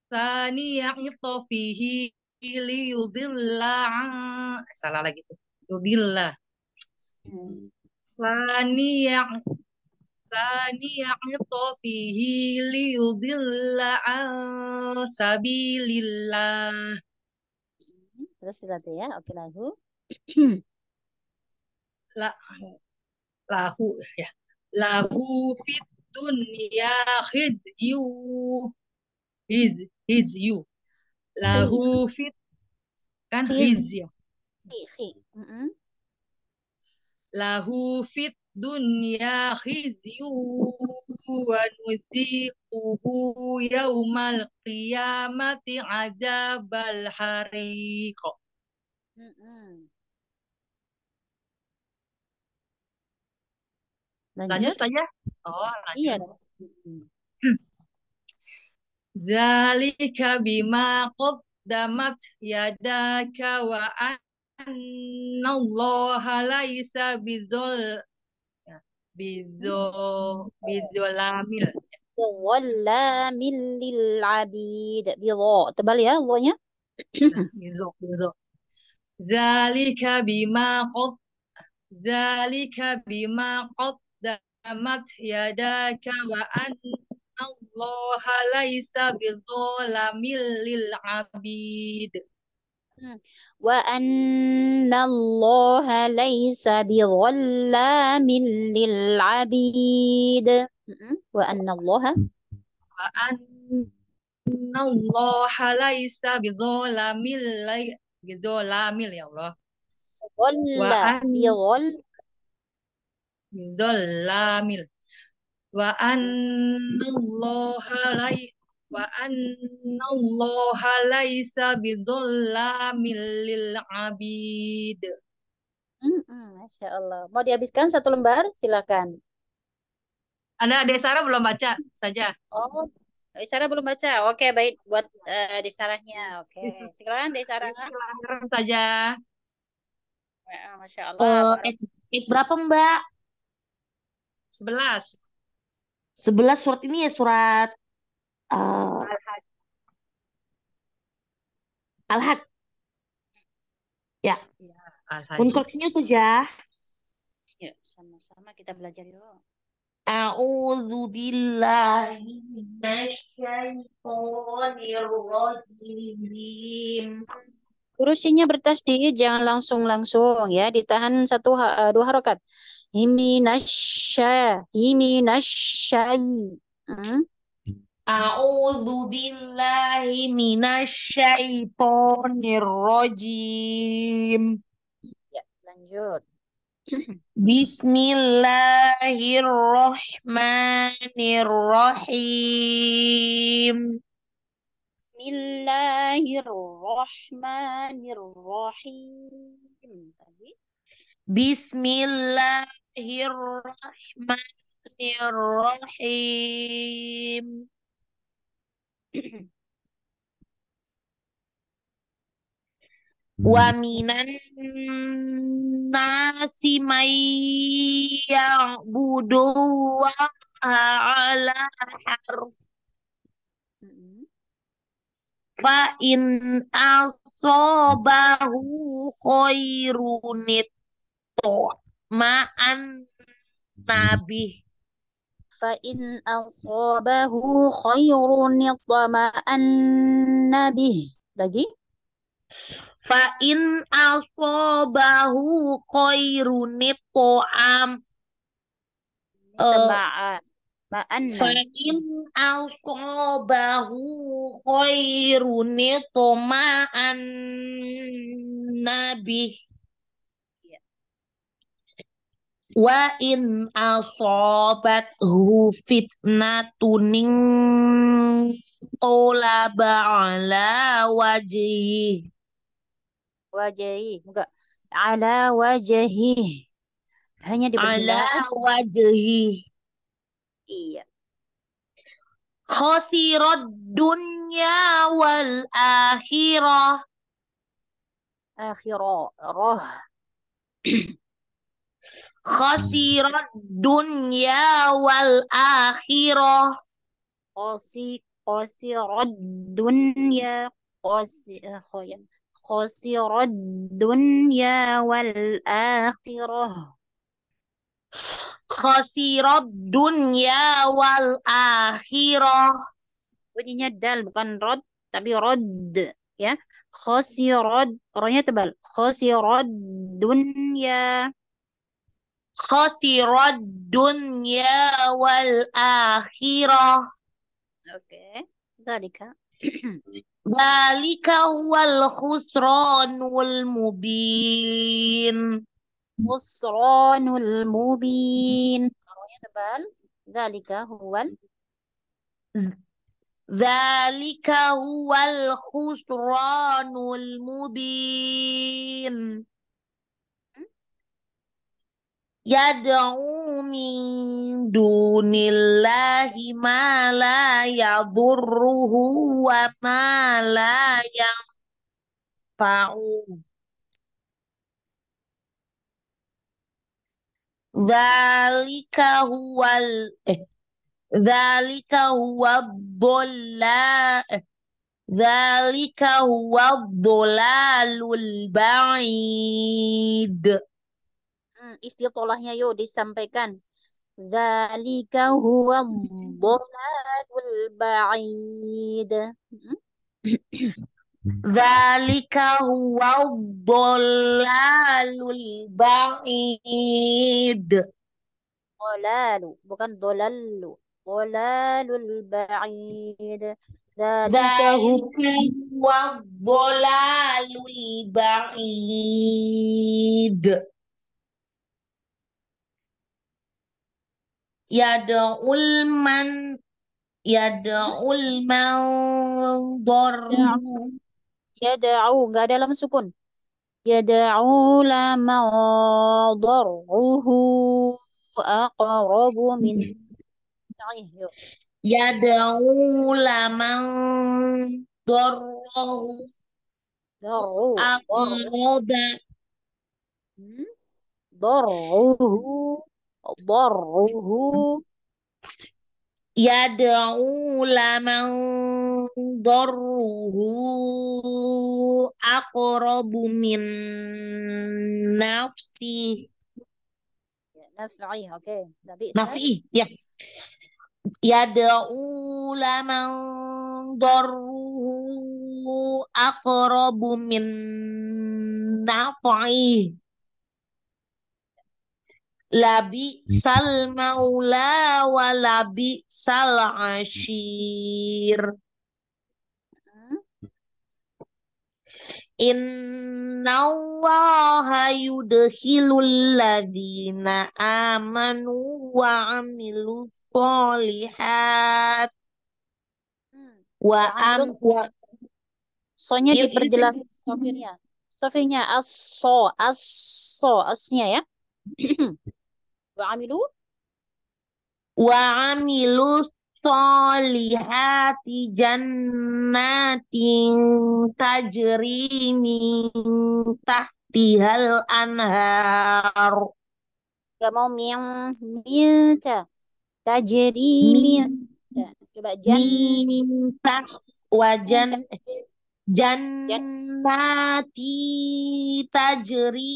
Saniya'ita fihi liyudilla eh, salah lagi tuh. Yudilla. Saniya'it Saniya'ita fihi liyudilla an sabilillah. Hmm, terus berarti ya, oke lagu. La lahu ya lahu fit dunia khidyu hid his lahu fit kan hid ya lahu fit dunya khizyu wa nuziquhu yaumal qiyamati azabal hariq. Mm -hmm. Lanjut, lanjut saja. Oh, lanjut. Iya. Zalika bima qaddamat yadaka wa Allah laisa bizol ya, bizo bizolamil lil abid bizo tebal ya wanya nah, bizo bizo zalika bima qad zalika bima دمت يداك وأن الله ليس بظالم للعبيد وأن الله ليس بظلام للعبيد وأن الله وأن الله ليس بظلام بظلام يا الله بظلام dolamil wa annallaha lai wa annallaha laisa bidhallamil lil abid. Mm -mm, Masya Mau dihabiskan satu lembar? Silakan. Ada Adik Sarah belum baca saja. Oh, Sarah belum baca. Oke, baik buat uh, eh, Adik Sarahnya. Oke, silakan Adik Sarah. Iya, saja. Masya Allah. Uh, it, it berapa Mbak? Sebelas. Sebelas surat ini ya surat uh, Al-Had. Ya. Iya, ya saja. sama-sama kita belajar dulu. A'udzu billahi minasyaitonir rajim. Kursinya bertasdih, jangan langsung-langsung ya, ditahan satu eh, dua harokat. Himinasya. Himinasyai. Hmm? A'udhu billahi minasyaitonir rajim. Ya, lanjut. Bismillahirrahmanirrahim. Bismillahirrahmanirrahim. Tadi. Bismillahirrahmanirrahim. Wa minan nasi may ya'budu wa ala harf. Fa in asobahu khairunit to ma'an nabi fa'in in asabahu khairun yatma'an nabi lagi Fa'in in asabahu khairun yatma'an ma'an ma'an fa in asabahu khairun yatma'an nabi Wa in asobat hu fitnatuning kola ba'ala wajihi. Wajihi. Enggak. Ala wajihi. Hanya dipersilakan. Ala wajihi. Iya. khosirat dunya wal akhirah. Akhirah. Roh. khasirat dunya wal akhirah khosi khasirat dunya khosi eh, khoyan khasirat dunya wal akhirah khasirat dunya wal akhirah bunyinya dal bukan rod tapi rod ya khasirad rohnya tebal khasirad dunya خسر الدنيا والآخرة أوكي ذلك ذلك هو الخسران المبين خسران المبين ذلك هو ال... ذلك هو الخسران المبين yad'u min dunillahi ma la yadurruhu wa ma la yanfa'u Zalika huwal eh Zalika huwa dholla eh, Zalika huwa dholalul ba'id Hmm, istilahnya yuk disampaikan. Zalika huwa dhalalul hmm? hmm. ba'id. Zalika huwa dhalalul ba'id. Dhalalu, bukan dhalalu. Dhalalul ba'id. Zalika huwa dhalalul ba'id. yad'ul man yad'ul hmm. manzor yad'u ya enggak lam sukun yad'u la madarruhu aqrabu min yad'u la madarruhu darru aqrabu hmm? darruhu ضره يدعو لمن ضره أقرب من نفسه نفعي أوكي نفعي يا يدعو لمن ضره أقرب من نفعه labi sal hmm. maula wa labi sal ashir hmm. Inna Allah yudhilul ladhina amanu wa amilu solihat hmm. wa am wa sonya iya, iya, diperjelas iya, sofirnya sofirnya as so as so asnya ya Wa'amilu? وعملوا الصالحات جنات تجري من تحتها anhar. Gak mau miang, tajri coba jan. Min wajan. Jannati tajri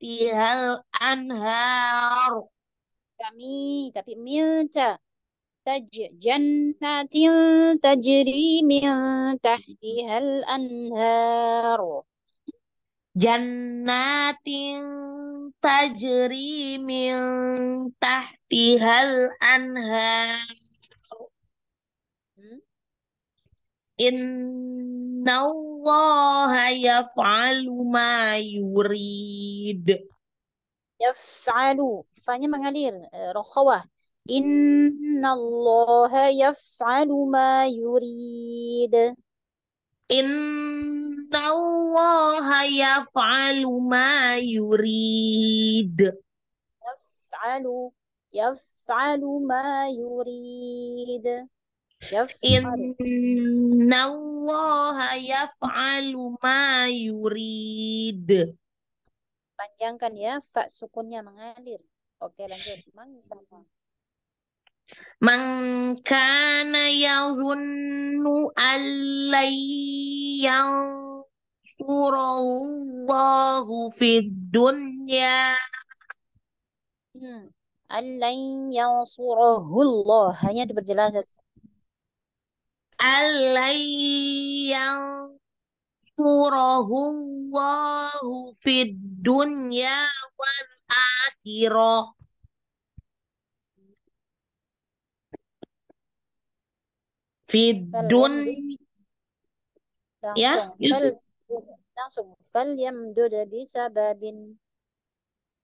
tihal anhar. Kami, tapi minta Taj jannatin tajri min tahtihal anhar. Jannatin tajri min tahtihal anhar. Inna Allah yaf'alu ma yurid. Yaf'alu. Fanya mengalir. Eh, Rokhawah. Inna Allah yaf'alu ma yurid. Inna Allah yaf'alu ma yurid. Yaf'alu. Yaf'alu ma yurid. Inna allaha yaf'alu ma yurid. Panjangkan ya, fa sukunnya mengalir. Oke lanjut. Mangkana. Mangkana yahunnu yang Surahullahu fid dunya. Hmm. Alain yang surahullah. Hanya diperjelas yang Yasturahu fid dunya wal akhirah. Fid dun ya, langsung. ya fal, langsung fal yamdud bisababin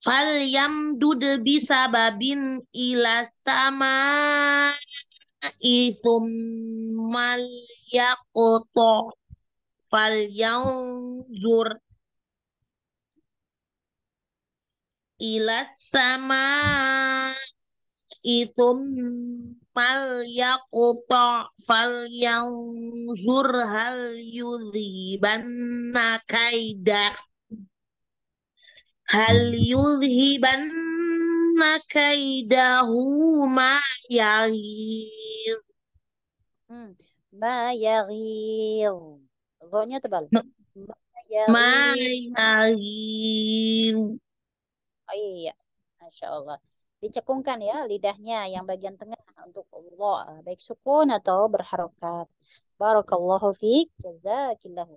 fal yamdud bisababin ila sama itu mal ya kota, val ilas sama itu mal ya kota, val hal yudhi bana kaidah, hal yudhi bana inna kaidahu ma yaghir. Hmm. Ma yaghir. Gonya tebal. Ma yaghir. Oh iya, iya, Masya Allah. Dicekungkan ya lidahnya yang bagian tengah untuk Allah. Baik sukun atau berharokat. Barakallahu fiqh. Jazakillahu.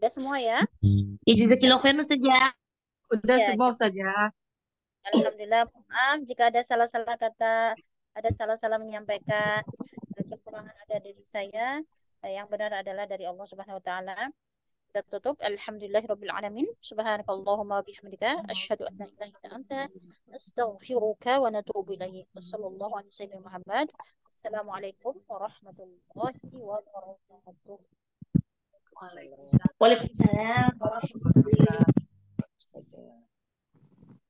Udah semua ya? Hmm. Ya jazakillahu khairan Ustazah. Ya. Iya, Udah gitu. ya, semua saja. Alhamdulillah, maaf jika ada salah-salah kata, ada salah-salah menyampaikan kekurangan ada dari saya. Eh, yang benar adalah dari Allah Subhanahu wa taala. Kita tutup. Alhamdulillahirabbil alamin. Subhanakallahumma bihamdika asyhadu an la ilaha illa anta astaghfiruka wa natubu ilaik. Wassallallahu ala sayyidina Muhammad. Assalamualaikum warahmatullahi wabarakatuh. Waalaikumsalam warahmatullahi wabarakatuh.